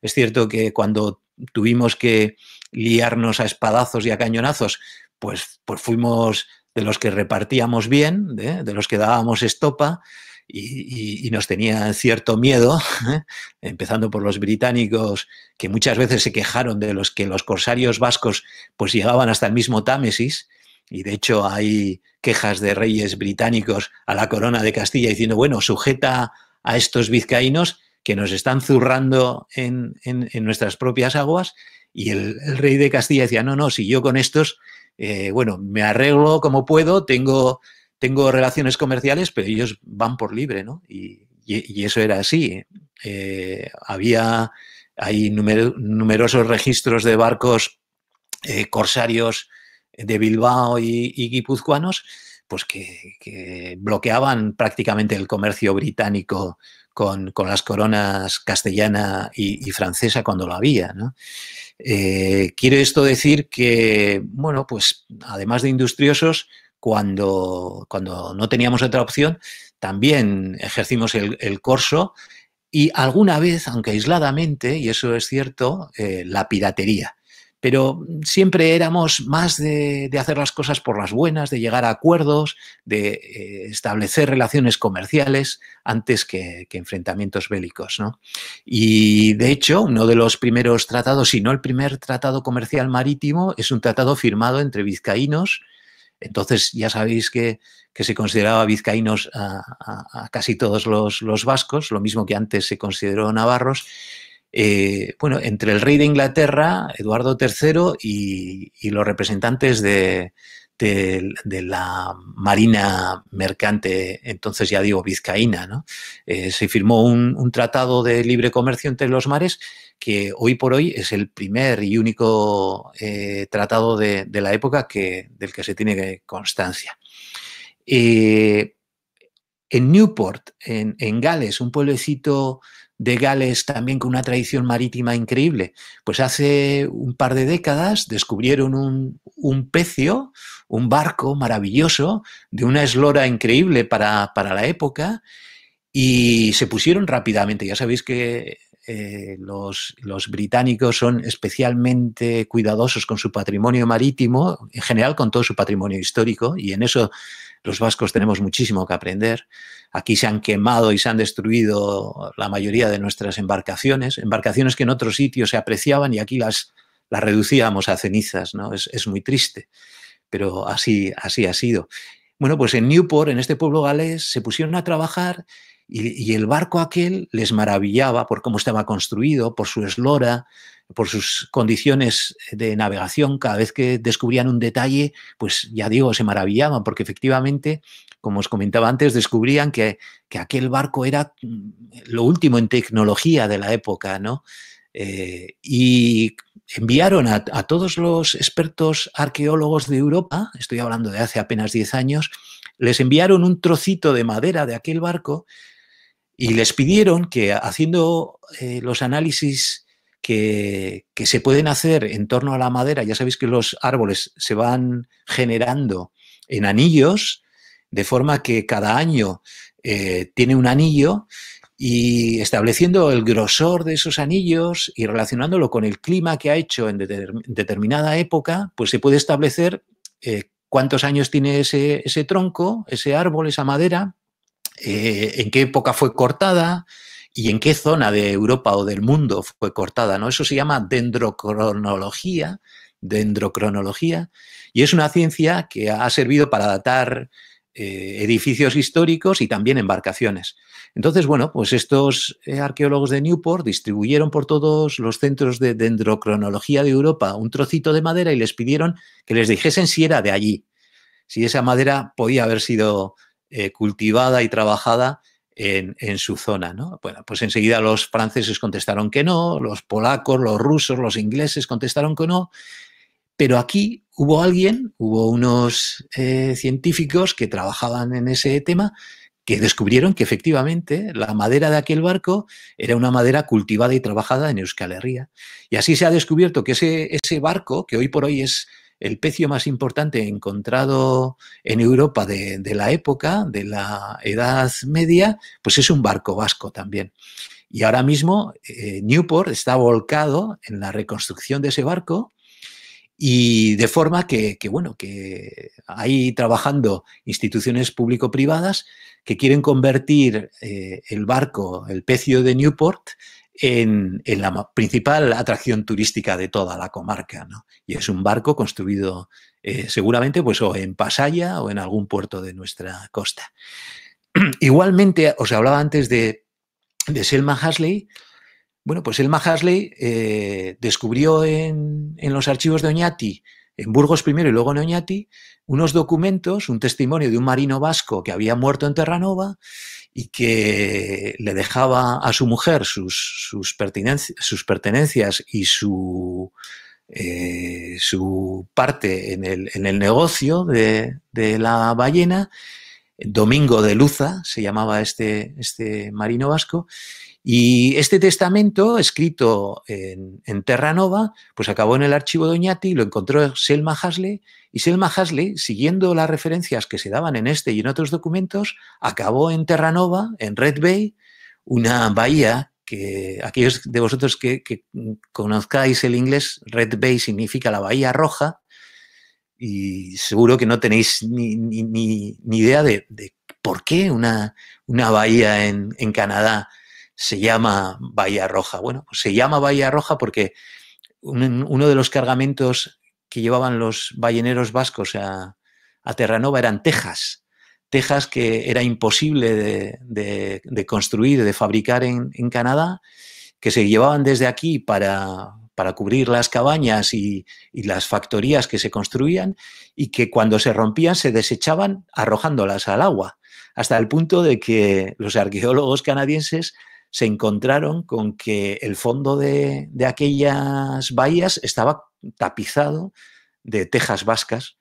Es cierto que cuando tuvimos que liarnos a espadazos y a cañonazos, pues, pues fuimos de los que repartíamos bien, ¿eh? de los que dábamos estopa, y, nos tenía cierto miedo, ¿eh? empezando por los británicos, que muchas veces se quejaron de los que los corsarios vascos pues llegaban hasta el mismo Támesis, y de hecho hay quejas de reyes británicos a la corona de Castilla diciendo, bueno, sujeta a estos vizcaínos que nos están zurrando en, nuestras propias aguas, y el, rey de Castilla decía, no, no, si yo con estos, eh, bueno, me arreglo como puedo, tengo tengo relaciones comerciales, pero ellos van por libre, ¿no? Y, eso era así. Eh, había, hay numerosos registros de barcos eh, corsarios de Bilbao y, guipuzcoanos, pues que, bloqueaban prácticamente el comercio británico con, las coronas castellana y, francesa cuando lo había. ¿no? Eh, quiere esto decir que, bueno, pues además de industriosos, cuando, no teníamos otra opción, también ejercimos el, el corso y alguna vez, aunque aisladamente, y eso es cierto, eh, la piratería. Pero siempre éramos más de, hacer las cosas por las buenas, de llegar a acuerdos, de eh, establecer relaciones comerciales antes que, enfrentamientos bélicos. Y de hecho, uno de los primeros tratados, si no el primer tratado comercial marítimo, es un tratado firmado entre vizcaínos entonces ya sabéis que, se consideraba vizcaínos a, casi todos los, vascos, lo mismo que antes se consideró navarros. Eh, bueno, entre el rey de Inglaterra, Eduardo III, y, los representantes de, la marina mercante, entonces ya digo vizcaína, eh, se firmó un, tratado de libre comercio entre los mares que hoy por hoy es el primer y único eh, tratado de, la época que, del que se tiene constancia. Eh, en Newport, en, Gales, un pueblecito de Gales también con una tradición marítima increíble, pues hace un par de décadas descubrieron un, pecio, un barco maravilloso, de una eslora increíble para, para la época, y se pusieron rápidamente. Ya sabéis que eh, los, británicos son especialmente cuidadosos con su patrimonio marítimo, en general con todo su patrimonio histórico, y en eso los vascos tenemos muchísimo que aprender. Aquí se han quemado y se han destruido la mayoría de nuestras embarcaciones, embarcaciones que en otros sitios se apreciaban y aquí las, las reducíamos a cenizas, ¿no? Es, muy triste, pero así, así ha sido. Bueno, pues en Newport, en este pueblo galés, se pusieron a trabajar y, el barco aquel les maravillaba por cómo estaba construido, por su eslora, por sus condiciones de navegación. Cada vez que descubrían un detalle, pues ya digo, se maravillaban, porque efectivamente, como os comentaba antes, descubrían que, aquel barco era mm, lo último en tecnología de la época, ¿no? Eh, y enviaron a, a, todos los expertos arqueólogos de Europa, estoy hablando de hace apenas 10 años, les enviaron un trocito de madera de aquel barco y les pidieron que haciendo eh, los análisis que, se pueden hacer en torno a la madera, ya sabéis que los árboles se van generando en anillos, de forma que cada año eh, tiene un anillo y estableciendo el grosor de esos anillos y relacionándolo con el clima que ha hecho en determinada época, pues se puede establecer eh, cuántos años tiene ese tronco, ese árbol, esa madera, eh, en qué época fue cortada y en qué zona de Europa o del mundo fue cortada. ¿no? Eso se llama dendrocronología, y es una ciencia que ha servido para datar eh, edificios históricos y también embarcaciones. Entonces, bueno, pues estos eh, arqueólogos de Newport distribuyeron por todos los centros de dendrocronología de Europa un trocito de madera y les pidieron que les dijesen si era de allí, si esa madera podía haber sido eh, cultivada y trabajada en, su zona. ¿no? Bueno, pues enseguida los franceses contestaron que no, los polacos, los rusos, los ingleses contestaron que no, pero aquí hubo alguien, hubo unos eh, científicos que trabajaban en ese tema que descubrieron que efectivamente la madera de aquel barco era una madera cultivada y trabajada en Euskal Herria. Y así se ha descubierto que ese, ese barco, que hoy por hoy es el pecio más importante encontrado en Europa de, la época, de la Edad Media, pues es un barco vasco también. Y ahora mismo eh, Newport está volcado en la reconstrucción de ese barco y de forma que, bueno, que hay trabajando instituciones público-privadas que quieren convertir eh, el barco, el pecio de Newport, en, la principal atracción turística de toda la comarca. Y es un barco construido eh, seguramente pues, o en Pasaya o en algún puerto de nuestra costa. Igualmente, os hablaba antes de, Selma Hasley. Bueno, pues Selma Hasley eh, descubrió en, en los archivos de Oñati en Burgos primero y luego en Oñati, unos documentos, un testimonio de un marino vasco que había muerto en Terranova y que le dejaba a su mujer sus, pertenencias, sus pertenencias y su, eh, su parte en el, negocio de, la ballena. Domingo de Luza se llamaba este, este marino vasco, y este testamento, escrito en, Terranova, pues acabó en el archivo Doñati, Oñati, lo encontró Selma Hasley, y Selma Hasley, siguiendo las referencias que se daban en este y en otros documentos, acabó en Terranova, en Red Bay, una bahía que aquellos de vosotros que, conozcáis el inglés, Red Bay significa la bahía roja, y seguro que no tenéis ni, idea de, por qué una, bahía en, en Canadá se llama Bahía Roja. Bueno, pues se llama Bahía Roja porque uno de los cargamentos que llevaban los balleneros vascos a, Terranova eran tejas. Tejas que era imposible de, construir, de fabricar en, Canadá, que se llevaban desde aquí para, cubrir las cabañas y, las factorías que se construían y que cuando se rompían se desechaban arrojándolas al agua, hasta el punto de que los arqueólogos canadienses se encontraron con que el fondo de, aquellas bahías estaba tapizado de tejas vascas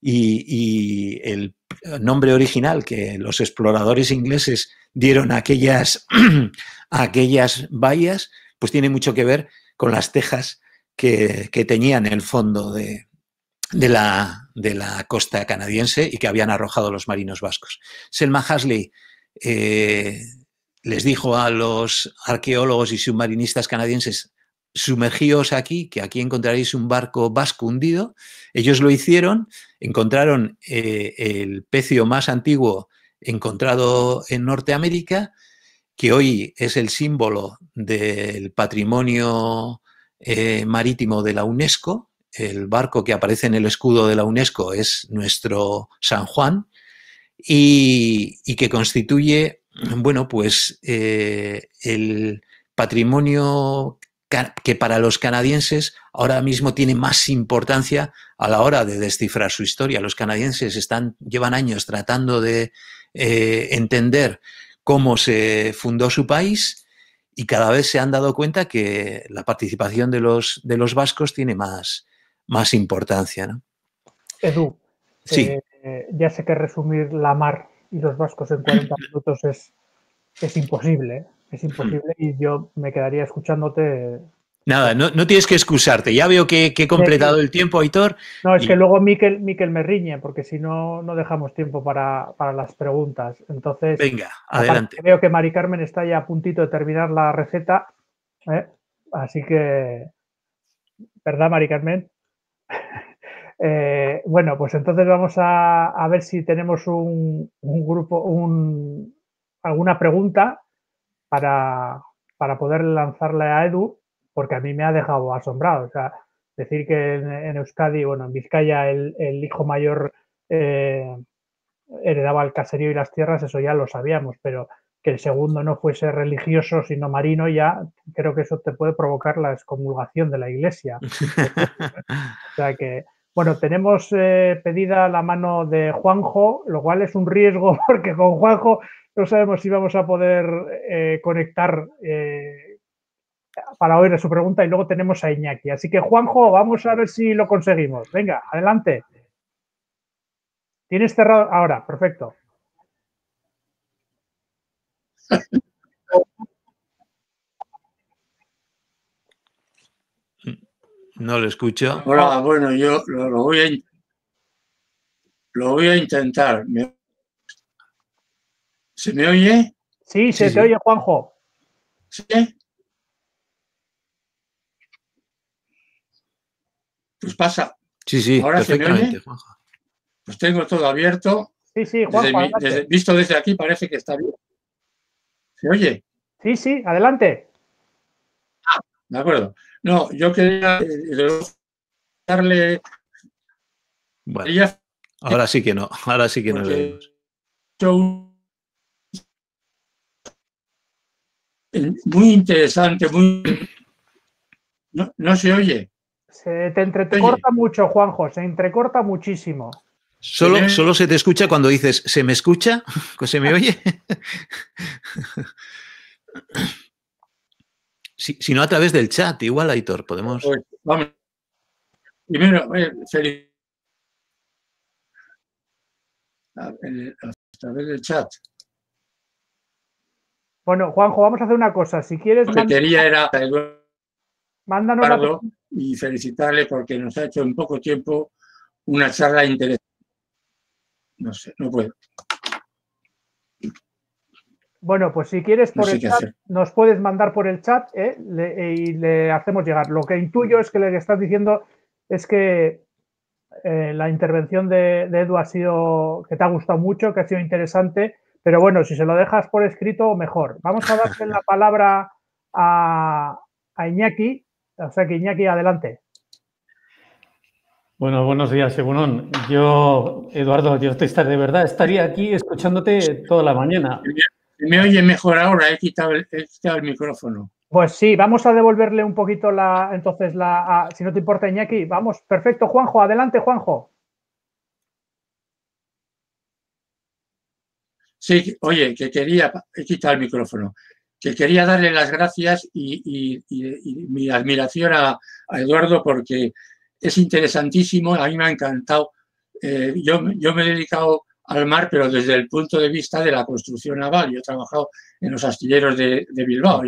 y, el nombre original que los exploradores ingleses dieron a aquellas, aquellas bahías, pues tiene mucho que ver con las tejas que, que tenían el fondo de, la, de, la, costa canadiense y que habían arrojado los marinos vascos. Selma Hasley eh, les dijo a los arqueólogos y submarinistas canadienses, sumergíos aquí, que aquí encontraréis un barco vasco hundido. Ellos lo hicieron, encontraron eh, el pecio más antiguo encontrado en Norteamérica, que hoy es el símbolo del patrimonio eh, marítimo de la UNESCO. El barco que aparece en el escudo de la UNESCO es nuestro San Juan y que constituye bueno, pues eh, el patrimonio que para los canadienses ahora mismo tiene más importancia a la hora de descifrar su historia. Los canadienses están, llevan años tratando de eh, entender cómo se fundó su país y cada vez se han dado cuenta que la participación de los, de los vascos tiene más, más importancia. Edu, sí. Eh, ya sé que resumir la mar y los vascos en 40 minutos es, es imposible. Es imposible y yo me quedaría escuchándote. Nada, no, tienes que excusarte. Ya veo que, he completado el tiempo, Aitor. No, es que luego Miquel, Miquel, me riñe, porque si no, no dejamos tiempo para, las preguntas. Entonces, venga, adelante. Veo que Mari Carmen está ya a puntito de terminar la receta. ¿eh? Así que, ¿verdad, Mari Carmen? Eh, bueno, pues entonces vamos a, ver si tenemos un, un grupo, alguna pregunta para, poder lanzarle a Edu, porque a mí me ha dejado asombrado. O sea, decir que en, Euskadi, bueno, en Vizcaya el, hijo mayor eh, heredaba el caserío y las tierras, eso ya lo sabíamos, pero que el segundo no fuese religioso sino marino, ya creo que eso te puede provocar la excomulgación de la iglesia. o sea que bueno, tenemos eh, pedida la mano de Juanjo, lo cual es un riesgo porque con Juanjo no sabemos si vamos a poder eh, conectar eh, para oír su pregunta y luego tenemos a Iñaki. Así que Juanjo, vamos a ver si lo conseguimos. Venga, adelante. Tienes cerrado ahora, perfecto. No lo escucho. Hola, bueno, yo lo, voy a, lo voy a intentar. ¿Se me oye? Sí, se te oye, Juanjo. ¿Sí? Pues pasa. Sí, sí, Ahora se me oye. Juanjo. Pues tengo todo abierto. Sí, sí, Juanjo. visto desde aquí parece que está bien. ¿Se oye? Sí, sí, adelante. ¿De acuerdo? No, yo quería eh, darle... Bueno, ahora sí que no, ahora sí que no lo Muy interesante, muy... No, se oye. Se te entrecorta mucho, Juanjo, se entrecorta muchísimo. Solo, solo se te escucha cuando dices, ¿se me escucha? ¿Se me oye? si, no a través del chat, igual, Aitor, podemos. Pues, Primero, eh, A, eh, través del chat. Bueno, Juanjo, vamos a hacer una cosa. Si quieres. Lo que quería era. Mándanos y felicitarle porque nos ha hecho en poco tiempo una charla interesante. No sé, no puedo. Bueno, pues si quieres por el chat, nos puedes mandar por el chat eh, eh, y le hacemos llegar. Lo que intuyo mm. es que le estás diciendo es que eh, la intervención de, Edu ha sido que te ha gustado mucho, que ha sido interesante, pero bueno, si se lo dejas por escrito, mejor. Vamos a darle la palabra a, Iñaki. O sea que Iñaki, adelante. Bueno, buenos días, Segunón. Yo, Eduardo, yo estoy de verdad, estaría aquí escuchándote toda la mañana me oye mejor ahora, he quitado, el, micrófono. Pues sí, vamos a devolverle un poquito la, entonces la, si no te importa Iñaki, vamos, perfecto, Juanjo, adelante Juanjo. Sí, oye, que quería, he quitado el micrófono, que quería darle las gracias y, mi admiración a, Eduardo porque es interesantísimo, a mí me ha encantado. Eh, yo, yo me he dedicado al mar, pero desde el punto de vista de la construcción naval. Yo he trabajado en los astilleros de, Bilbao,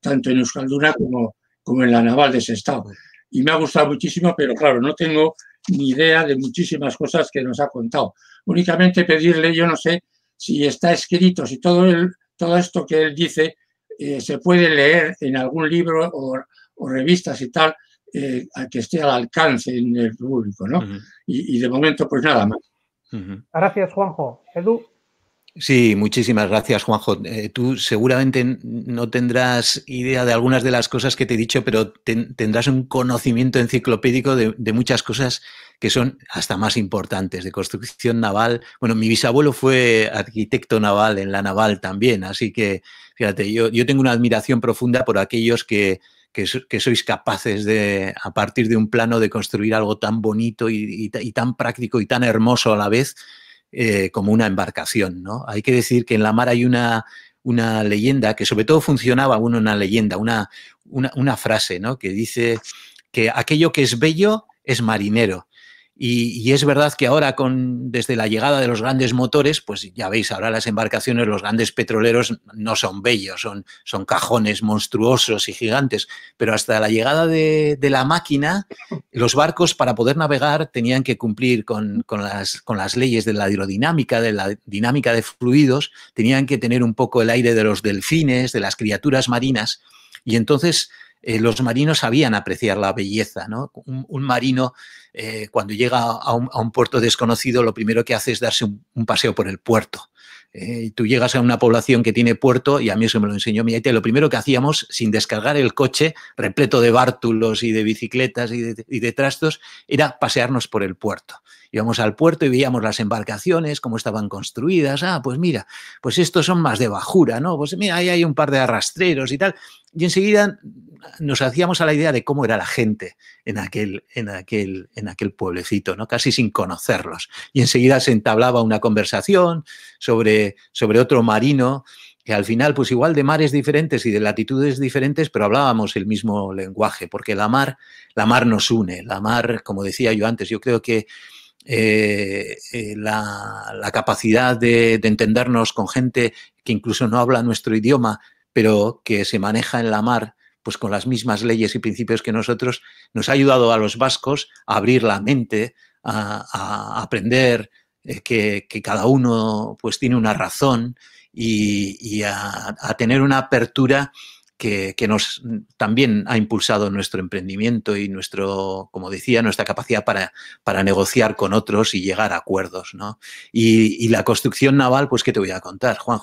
tanto en Euskalduna como, como en la naval de ese estado. Y me ha gustado muchísimo, pero claro, no tengo ni idea de muchísimas cosas que nos ha contado. Únicamente pedirle, yo no sé si está escrito, si todo, el, todo esto que él dice eh, se puede leer en algún libro o, revistas y tal, eh, que esté al alcance en el público, ¿no? y de momento, pues nada más. Gracias, Juanjo. Edu. Sí, muchísimas gracias, Juanjo. Eh, tú seguramente no tendrás idea de algunas de las cosas que te he dicho, pero tendrás un conocimiento enciclopédico de, muchas cosas que son hasta más importantes, de construcción naval. Bueno, mi bisabuelo fue arquitecto naval en la naval también, así que, fíjate, yo tengo una admiración profunda por aquellos que, que, sois capaces de, a partir de un plano, de construir algo tan bonito y, tan práctico y tan hermoso a la vez eh, como una embarcación. ¿no? Hay que decir que en la mar hay una, leyenda que sobre todo funcionaba, una leyenda, una, una frase, ¿no? que dice que aquello que es bello es marinero y, es verdad que ahora, con, desde la llegada de los grandes motores, pues ya veis, ahora las embarcaciones, los grandes petroleros no son bellos, son, son cajones monstruosos y gigantes, pero hasta la llegada de, la máquina, los barcos para poder navegar tenían que cumplir con, las, leyes de la aerodinámica, de la dinámica de fluidos, tenían que tener un poco el aire de los delfines, de las criaturas marinas, y entonces eh, los marinos sabían apreciar la belleza, ¿no? un marino eh, cuando llega a un, puerto desconocido, lo primero que hace es darse un, paseo por el puerto. Eh, tú llegas a una población que tiene puerto, y a mí eso me lo enseñó mi aita, lo primero que hacíamos, sin descargar el coche, repleto de bártulos y de bicicletas y de trastos, era pasearnos por el puerto. Íbamos al puerto y veíamos las embarcaciones, cómo estaban construidas. Ah, pues mira, pues estos son más de bajura, ¿no? Pues mira, ahí hay un par de arrastreros y tal. Y enseguida nos hacíamos a la idea de cómo era la gente en aquel, en aquel, en aquel pueblecito, ¿no? Casi sin conocerlos. Y enseguida se entablaba una conversación sobre, sobre otro marino que al final, pues igual de mares diferentes y de latitudes diferentes, pero hablábamos el mismo lenguaje, porque la mar, la mar nos une, la mar, como decía yo antes, yo creo que eh, eh, la, capacidad de, entendernos con gente que incluso no habla nuestro idioma, pero que se maneja en la mar, pues con las mismas leyes y principios que nosotros, nos ha ayudado a los vascos a abrir la mente, a, aprender eh, que, cada uno pues tiene una razón y, a tener una apertura que, que, nos también ha impulsado nuestro emprendimiento y nuestro, como decía, nuestra capacidad para, para negociar con otros y llegar a acuerdos, ¿no? Y, la construcción naval, pues, ¿qué te voy a contar, juan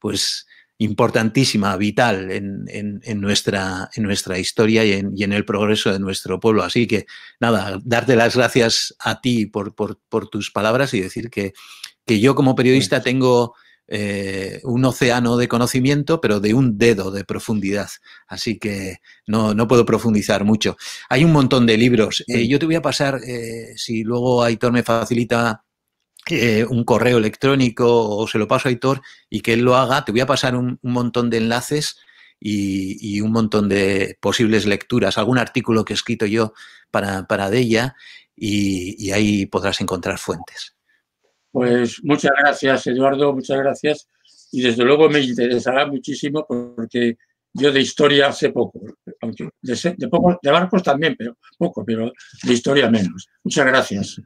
Pues importantísima, vital en, nuestra, en nuestra historia y en, el progreso de nuestro pueblo. Así que, nada, darte las gracias a ti por, por, por tus palabras y decir que, que yo como periodista tengo eh, un océano de conocimiento, pero de un dedo de profundidad. Así que no, no puedo profundizar mucho. Hay un montón de libros. Eh, mm. yo te voy a pasar, eh, si luego Aitor me facilita un correo electrónico o se lo paso a Aitor y que él lo haga, te voy a pasar un, montón de enlaces y, un montón de posibles lecturas, algún artículo que he escrito yo para, para ella y ahí podrás encontrar fuentes. Pues muchas gracias, Eduardo, muchas gracias. Y desde luego me interesará muchísimo porque yo de historia sé poco, aunque de, poco, de barcos también, pero poco, pero de historia menos. Muchas gracias.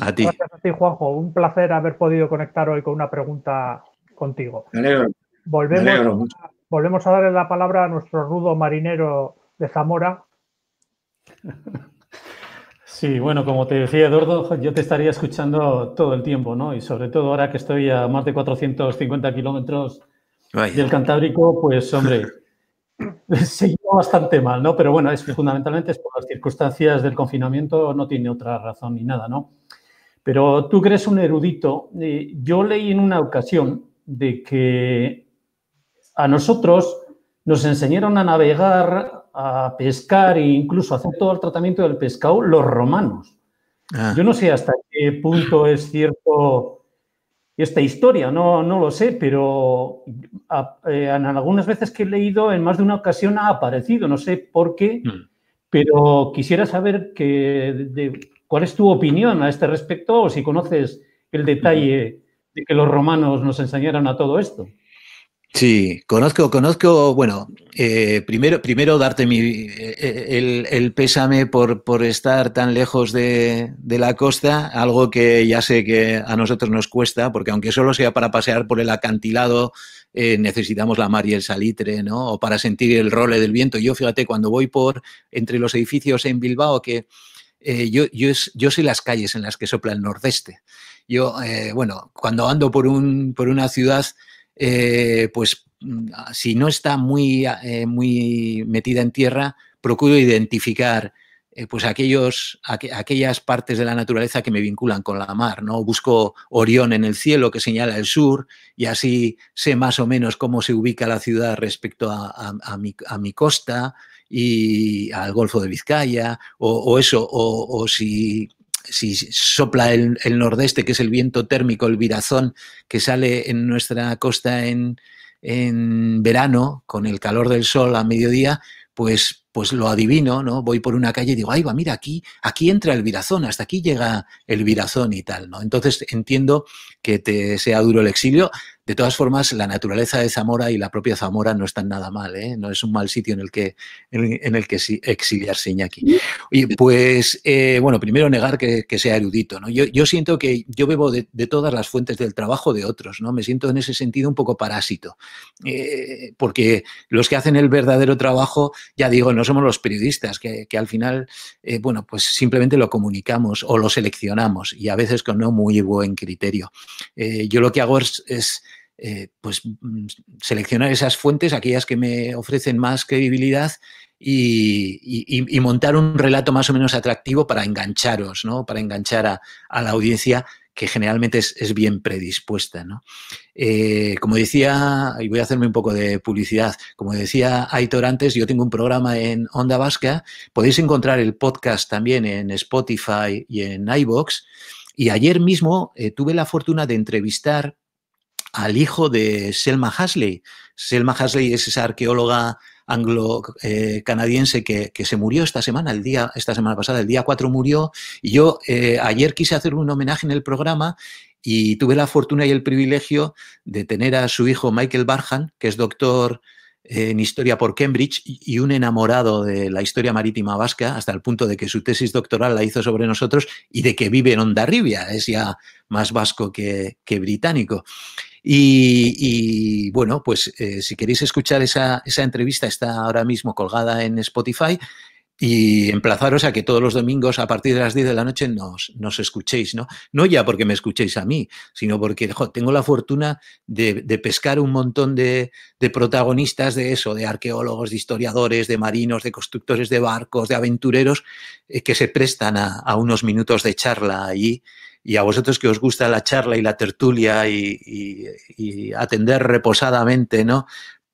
A ti. Gracias a ti, Juanjo. Un placer haber podido conectar hoy con una pregunta contigo. Me Volvemos, volvemos a darle la palabra a nuestro rudo marinero de Zamora. Sí, bueno, como te decía Eduardo, yo te estaría escuchando todo el tiempo, ¿no? Y sobre todo ahora que estoy a más de 450 kilómetros del Cantábrico, pues hombre, se lleva bastante mal, ¿no? Pero bueno, es que fundamentalmente es por las circunstancias del confinamiento, no tiene otra razón ni nada, ¿no? Pero tú crees un erudito, eh, yo leí en una ocasión de que a nosotros nos enseñaron a navegar a pescar e incluso hacer todo el tratamiento del pescado los romanos. Ah. Yo no sé hasta qué punto es cierto esta historia, no, no lo sé, pero eh, en algunas veces que he leído, en más de una ocasión ha aparecido, no sé por qué, mm. pero quisiera saber cuál es tu opinión a este respecto o si conoces el detalle mm. de que los romanos nos enseñaron a todo esto. Sí, conozco, conozco, bueno, eh, primero, primero darte mi, el, el, pésame por, por, estar tan lejos de, de, la costa, algo que ya sé que a nosotros nos cuesta, porque aunque solo sea para pasear por el acantilado, eh, necesitamos la mar y el salitre, ¿no? O para sentir el role del viento. Yo, fíjate, cuando voy por entre los edificios en Bilbao, que eh, yo, yo, yo sé las calles en las que sopla el nordeste. Yo, bueno, cuando ando por, un, por una ciudad eh, pues si no está muy, eh, muy metida en tierra, procuro identificar eh, pues aquellos, aquellas partes de la naturaleza que me vinculan con la mar. ¿no? Busco Orión en el cielo que señala el sur y así sé más o menos cómo se ubica la ciudad respecto a, mi, costa y al Golfo de Vizcaya o, eso, o si si sopla el, nordeste, que es el viento térmico, el virazón, que sale en nuestra costa en, en verano, con el calor del sol a mediodía, pues, pues lo adivino, ¿no? Voy por una calle y digo, ay, va, mira, aquí, aquí entra el virazón, hasta aquí llega el virazón y tal, ¿no? Entonces entiendo que te sea duro el exilio, de todas formas, la naturaleza de Zamora y la propia Zamora no están nada mal, ¿eh? no es un mal sitio en el que, en, el que exiliarse Iñaki. Oye, pues, eh, bueno, primero negar que, sea erudito. ¿no? Yo, siento que yo bebo de, todas las fuentes del trabajo de otros, ¿no? me siento en ese sentido un poco parásito, eh, porque los que hacen el verdadero trabajo, ya digo, no somos los periodistas, que, al final, bueno, pues simplemente lo comunicamos o lo seleccionamos y a veces con no muy buen criterio. yo lo que hago es eh, pues mm, seleccionar esas fuentes, aquellas que me ofrecen más credibilidad y, montar un relato más o menos atractivo para engancharos, Para enganchar a, la audiencia que generalmente es, bien predispuesta. Eh, como decía, y voy a hacerme un poco de publicidad, como decía Aitor antes, yo tengo un programa en Onda Vasca, podéis encontrar el podcast también en Spotify y en iVoox. Y ayer mismo eh, tuve la fortuna de entrevistar al hijo de Selma Hasley. Selma Hasley es esa arqueóloga anglo-canadiense eh, que, se murió esta semana, el día, esta semana pasada, el día 4 murió. Y yo eh, ayer quise hacer un homenaje en el programa y tuve la fortuna y el privilegio de tener a su hijo Michael Barhan, que es doctor en historia por Cambridge y un enamorado de la historia marítima vasca hasta el punto de que su tesis doctoral la hizo sobre nosotros y de que vive en Ondarribia, es ya más vasco que británico. Y, bueno, pues eh, si queréis escuchar esa, esa entrevista, está ahora mismo colgada en Spotify y emplazaros a que todos los domingos a partir de las 10 de la noche nos, nos escuchéis, ¿no? No ya porque me escuchéis a mí, sino porque tengo la fortuna de, pescar un montón de, protagonistas de eso, de arqueólogos, de historiadores, de marinos, de constructores de barcos, de aventureros, eh, que se prestan a unos minutos de charla allí y a vosotros que os gusta la charla y la tertulia y, atender reposadamente, ¿no?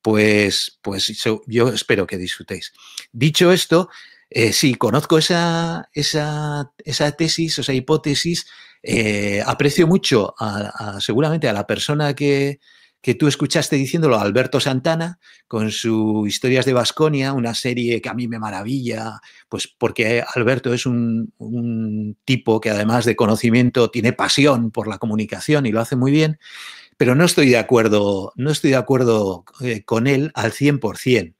Pues, pues yo espero que disfrutéis. Dicho esto, eh, sí, conozco esa, esa, tesis, esa hipótesis, eh, aprecio mucho seguramente a la persona que, que tú escuchaste diciéndolo a Alberto Santana con su Historias de Vasconia, una serie que a mí me maravilla, pues porque Alberto es un, tipo que además de conocimiento tiene pasión por la comunicación y lo hace muy bien, pero no estoy de acuerdo, no estoy de acuerdo eh, con él al 100%.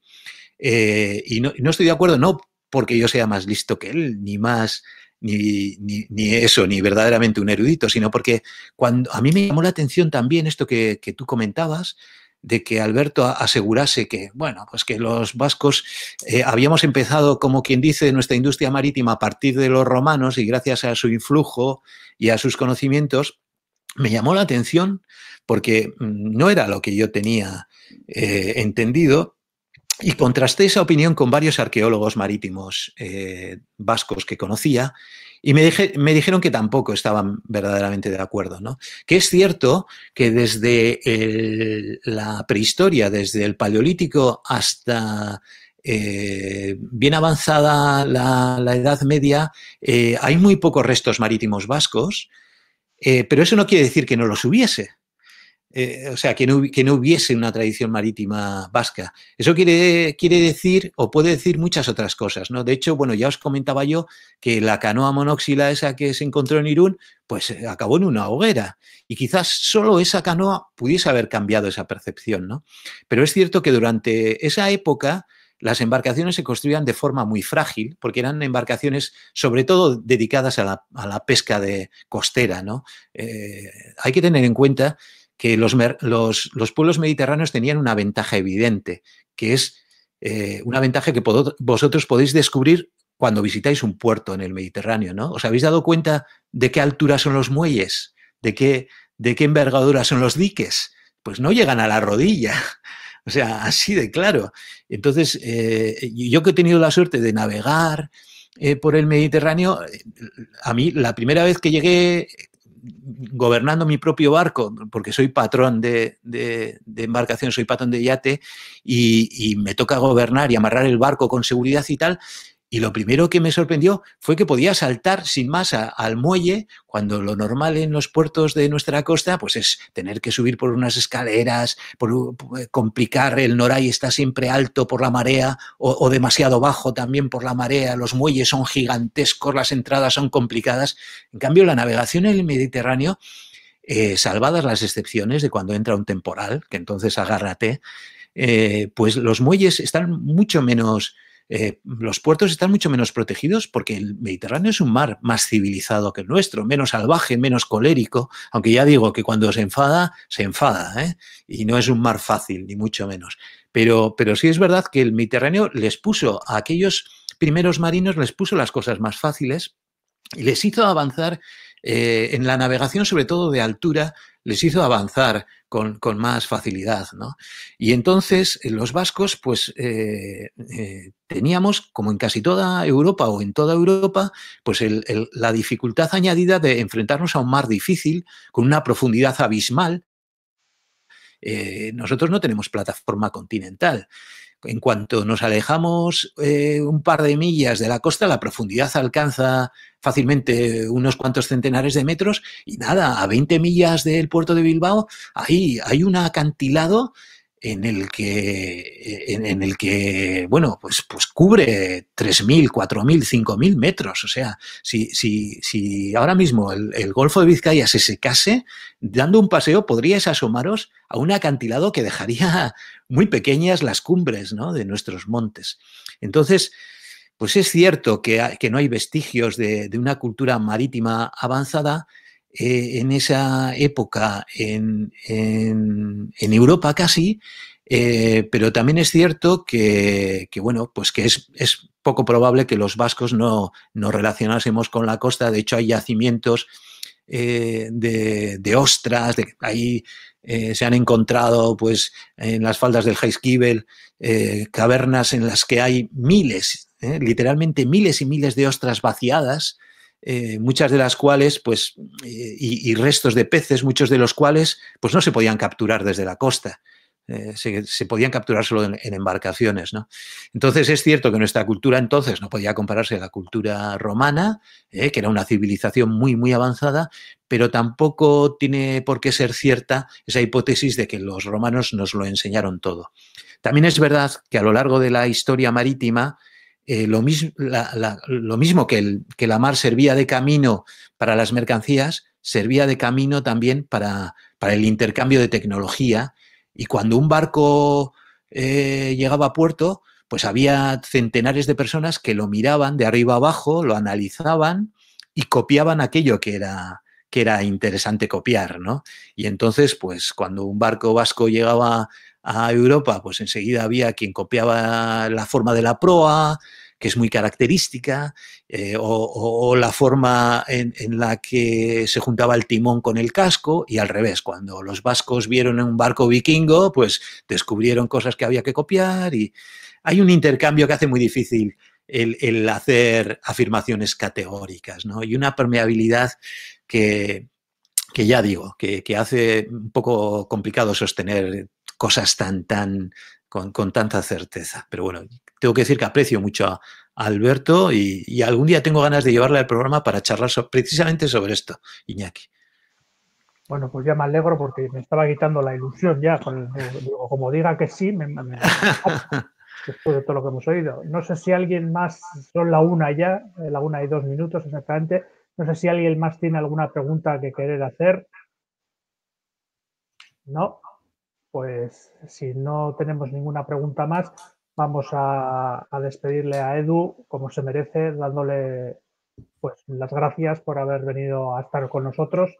Eh, y no, no estoy de acuerdo no porque yo sea más listo que él, ni más ni, eso, ni verdaderamente un erudito, sino porque cuando a mí me llamó la atención también esto que, tú comentabas, de que Alberto asegurase que, bueno, pues que los vascos eh, habíamos empezado, como quien dice, nuestra industria marítima a partir de los romanos y gracias a su influjo y a sus conocimientos, me llamó la atención porque mm, no era lo que yo tenía eh, entendido y contrasté esa opinión con varios arqueólogos marítimos eh, vascos que conocía y me, dijeron que tampoco estaban verdaderamente de acuerdo. ¿no? Que es cierto que desde la prehistoria, desde el paleolítico hasta eh, bien avanzada la, Edad Media, eh, hay muy pocos restos marítimos vascos, pero eso no quiere decir que no los hubiese. Eh, o sea, que no, hubiese una tradición marítima vasca. Eso quiere, quiere, decir o puede decir muchas otras cosas, ¿no? De hecho, bueno, ya os comentaba yo que la canoa monóxila esa que se encontró en Irún, pues eh, acabó en una hoguera. Y quizás solo esa canoa pudiese haber cambiado esa percepción, Pero es cierto que durante esa época las embarcaciones se construían de forma muy frágil, porque eran embarcaciones sobre todo dedicadas a la, pesca de costera. ¿no? Eh, hay que tener en cuenta que los, los, los pueblos mediterráneos tenían una ventaja evidente, que es eh, una ventaja que vosotros podéis descubrir cuando visitáis un puerto en el Mediterráneo, ¿no? ¿Os habéis dado cuenta de qué altura son los muelles? ¿De qué, de qué envergadura son los diques? Pues no llegan a la rodilla. O sea, así de claro. Entonces, eh, yo que he tenido la suerte de navegar eh, por el Mediterráneo, a mí la primera vez que llegué gobernando mi propio barco, porque soy patrón de, de, embarcación, soy patrón de yate, y, me toca gobernar y amarrar el barco con seguridad y tal, y lo primero que me sorprendió fue que podía saltar sin más al muelle, cuando lo normal en los puertos de nuestra costa pues es tener que subir por unas escaleras, por, eh, complicar el noray está siempre alto por la marea o, demasiado bajo también por la marea, los muelles son gigantescos, las entradas son complicadas. En cambio, la navegación en el Mediterráneo, eh, salvadas las excepciones de cuando entra un temporal, que entonces agárrate, eh, pues los muelles están mucho menos eh, los puertos están mucho menos protegidos porque el Mediterráneo es un mar más civilizado que el nuestro, menos salvaje, menos colérico, aunque ya digo que cuando se enfada, se enfada, ¿eh? y no es un mar fácil, ni mucho menos. Pero, pero sí es verdad que el Mediterráneo les puso a aquellos primeros marinos, les puso las cosas más fáciles y les hizo avanzar eh, en la navegación, sobre todo de altura, les hizo avanzar con, más facilidad. Y entonces eh, los vascos, pues eh, eh, teníamos, como en casi toda Europa o en toda Europa, pues la dificultad añadida de enfrentarnos a un mar difícil, con una profundidad abismal. nosotros no tenemos plataforma continental en cuanto nos alejamos eh, un par de millas de la costa, la profundidad alcanza fácilmente unos cuantos centenares de metros y nada, a 20 millas del puerto de Bilbao, ahí hay un acantilado en el que, en, el que bueno, pues, pues cubre 3.000, 4.000, 5.000 metros. O sea, si, si, si ahora mismo el, Golfo de Vizcaya se secase, dando un paseo podríais asomaros a un acantilado que dejaría muy pequeñas las cumbres ¿no? de nuestros montes. Entonces, pues es cierto que, que no hay vestigios de, de una cultura marítima avanzada, eh, en esa época en, Europa casi, eh, pero también es cierto que, pues que es, poco probable que los vascos no nos relacionásemos con la costa. De hecho, hay yacimientos eh, de, ostras, ahí se han encontrado pues, en las faldas del eh, cavernas en las que hay miles, literalmente miles y miles de ostras vaciadas eh, muchas de las cuales, pues, eh, y, restos de peces, muchos de los cuales, pues no se podían capturar desde la costa. Eh, se, podían capturar solo en, en embarcaciones. ¿no? Entonces es cierto que nuestra cultura entonces no podía compararse a la cultura romana, que era una civilización muy, muy avanzada, pero tampoco tiene por qué ser cierta esa hipótesis de que los romanos nos lo enseñaron todo. También es verdad que a lo largo de la historia marítima, eh, lo, mismo, que, la mar servía de camino para las mercancías, servía de camino también para, el intercambio de tecnología. Y cuando un barco eh, llegaba a puerto, pues había centenares de personas que lo miraban de arriba abajo, lo analizaban y copiaban aquello que era, que era interesante copiar, ¿no? Y entonces, pues cuando un barco vasco llegaba a Europa, pues enseguida había quien copiaba la forma de la proa, que es muy característica, eh, o, la forma en, la que se juntaba el timón con el casco, y al revés, cuando los vascos vieron un barco vikingo, pues descubrieron cosas que había que copiar, y hay un intercambio que hace muy difícil el, hacer afirmaciones categóricas, Y una permeabilidad que, ya digo, que, que hace un poco complicado sostener cosas tan, tan, con, con tanta certeza. Pero bueno, tengo que decir que aprecio mucho a, Alberto y, algún día tengo ganas de llevarle al programa para charlar precisamente sobre esto, Iñaki. Bueno, pues ya me alegro porque me estaba quitando la ilusión ya. Con como diga que sí, después de todo lo que hemos oído. No sé si alguien más, son la una ya, eh, la una y dos minutos exactamente. No sé si alguien más tiene alguna pregunta que querer hacer. No, pues si no tenemos ninguna pregunta más, vamos a, despedirle a Edu como se merece, dándole pues las gracias por haber venido a estar con nosotros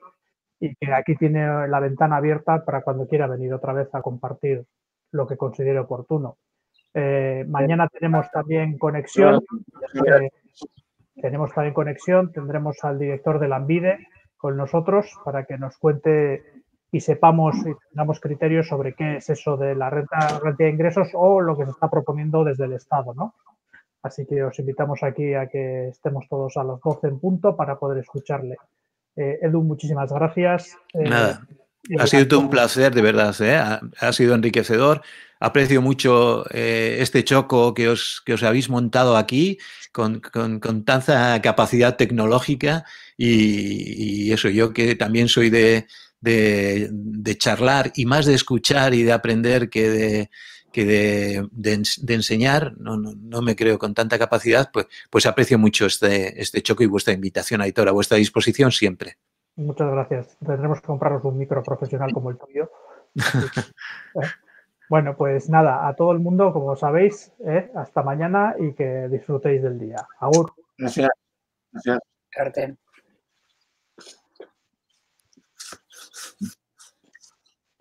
y que aquí tiene la ventana abierta para cuando quiera venir otra vez a compartir lo que considere oportuno. Eh, mañana tenemos también conexión. Eh, tenemos también conexión, tendremos al director la Ambide con nosotros para que nos cuente y sepamos y tengamos criterios sobre qué es eso de la renta, renta de ingresos o lo que se está proponiendo desde el Estado, ¿no? Así que os invitamos aquí a que estemos todos a los 12 en punto para poder escucharle. Eh, Edu, muchísimas gracias. Eh, Nada. Ha sido un placer, de verdad. ¿eh? Ha, sido enriquecedor. Aprecio mucho este choco que os, que os habéis montado aquí con, tanta capacidad tecnológica y, eso, yo que también soy de, de, charlar y más de escuchar y de aprender que de, que de, enseñar, no, no, me creo con tanta capacidad, pues, pues aprecio mucho este, este choque y vuestra invitación, Aitor, a vuestra disposición siempre. Muchas gracias. Tendremos que compraros un micro profesional como el tuyo. Eh, bueno, pues nada, a todo el mundo, como sabéis, eh, hasta mañana y que disfrutéis del día. Agur. Gracias. Gracias.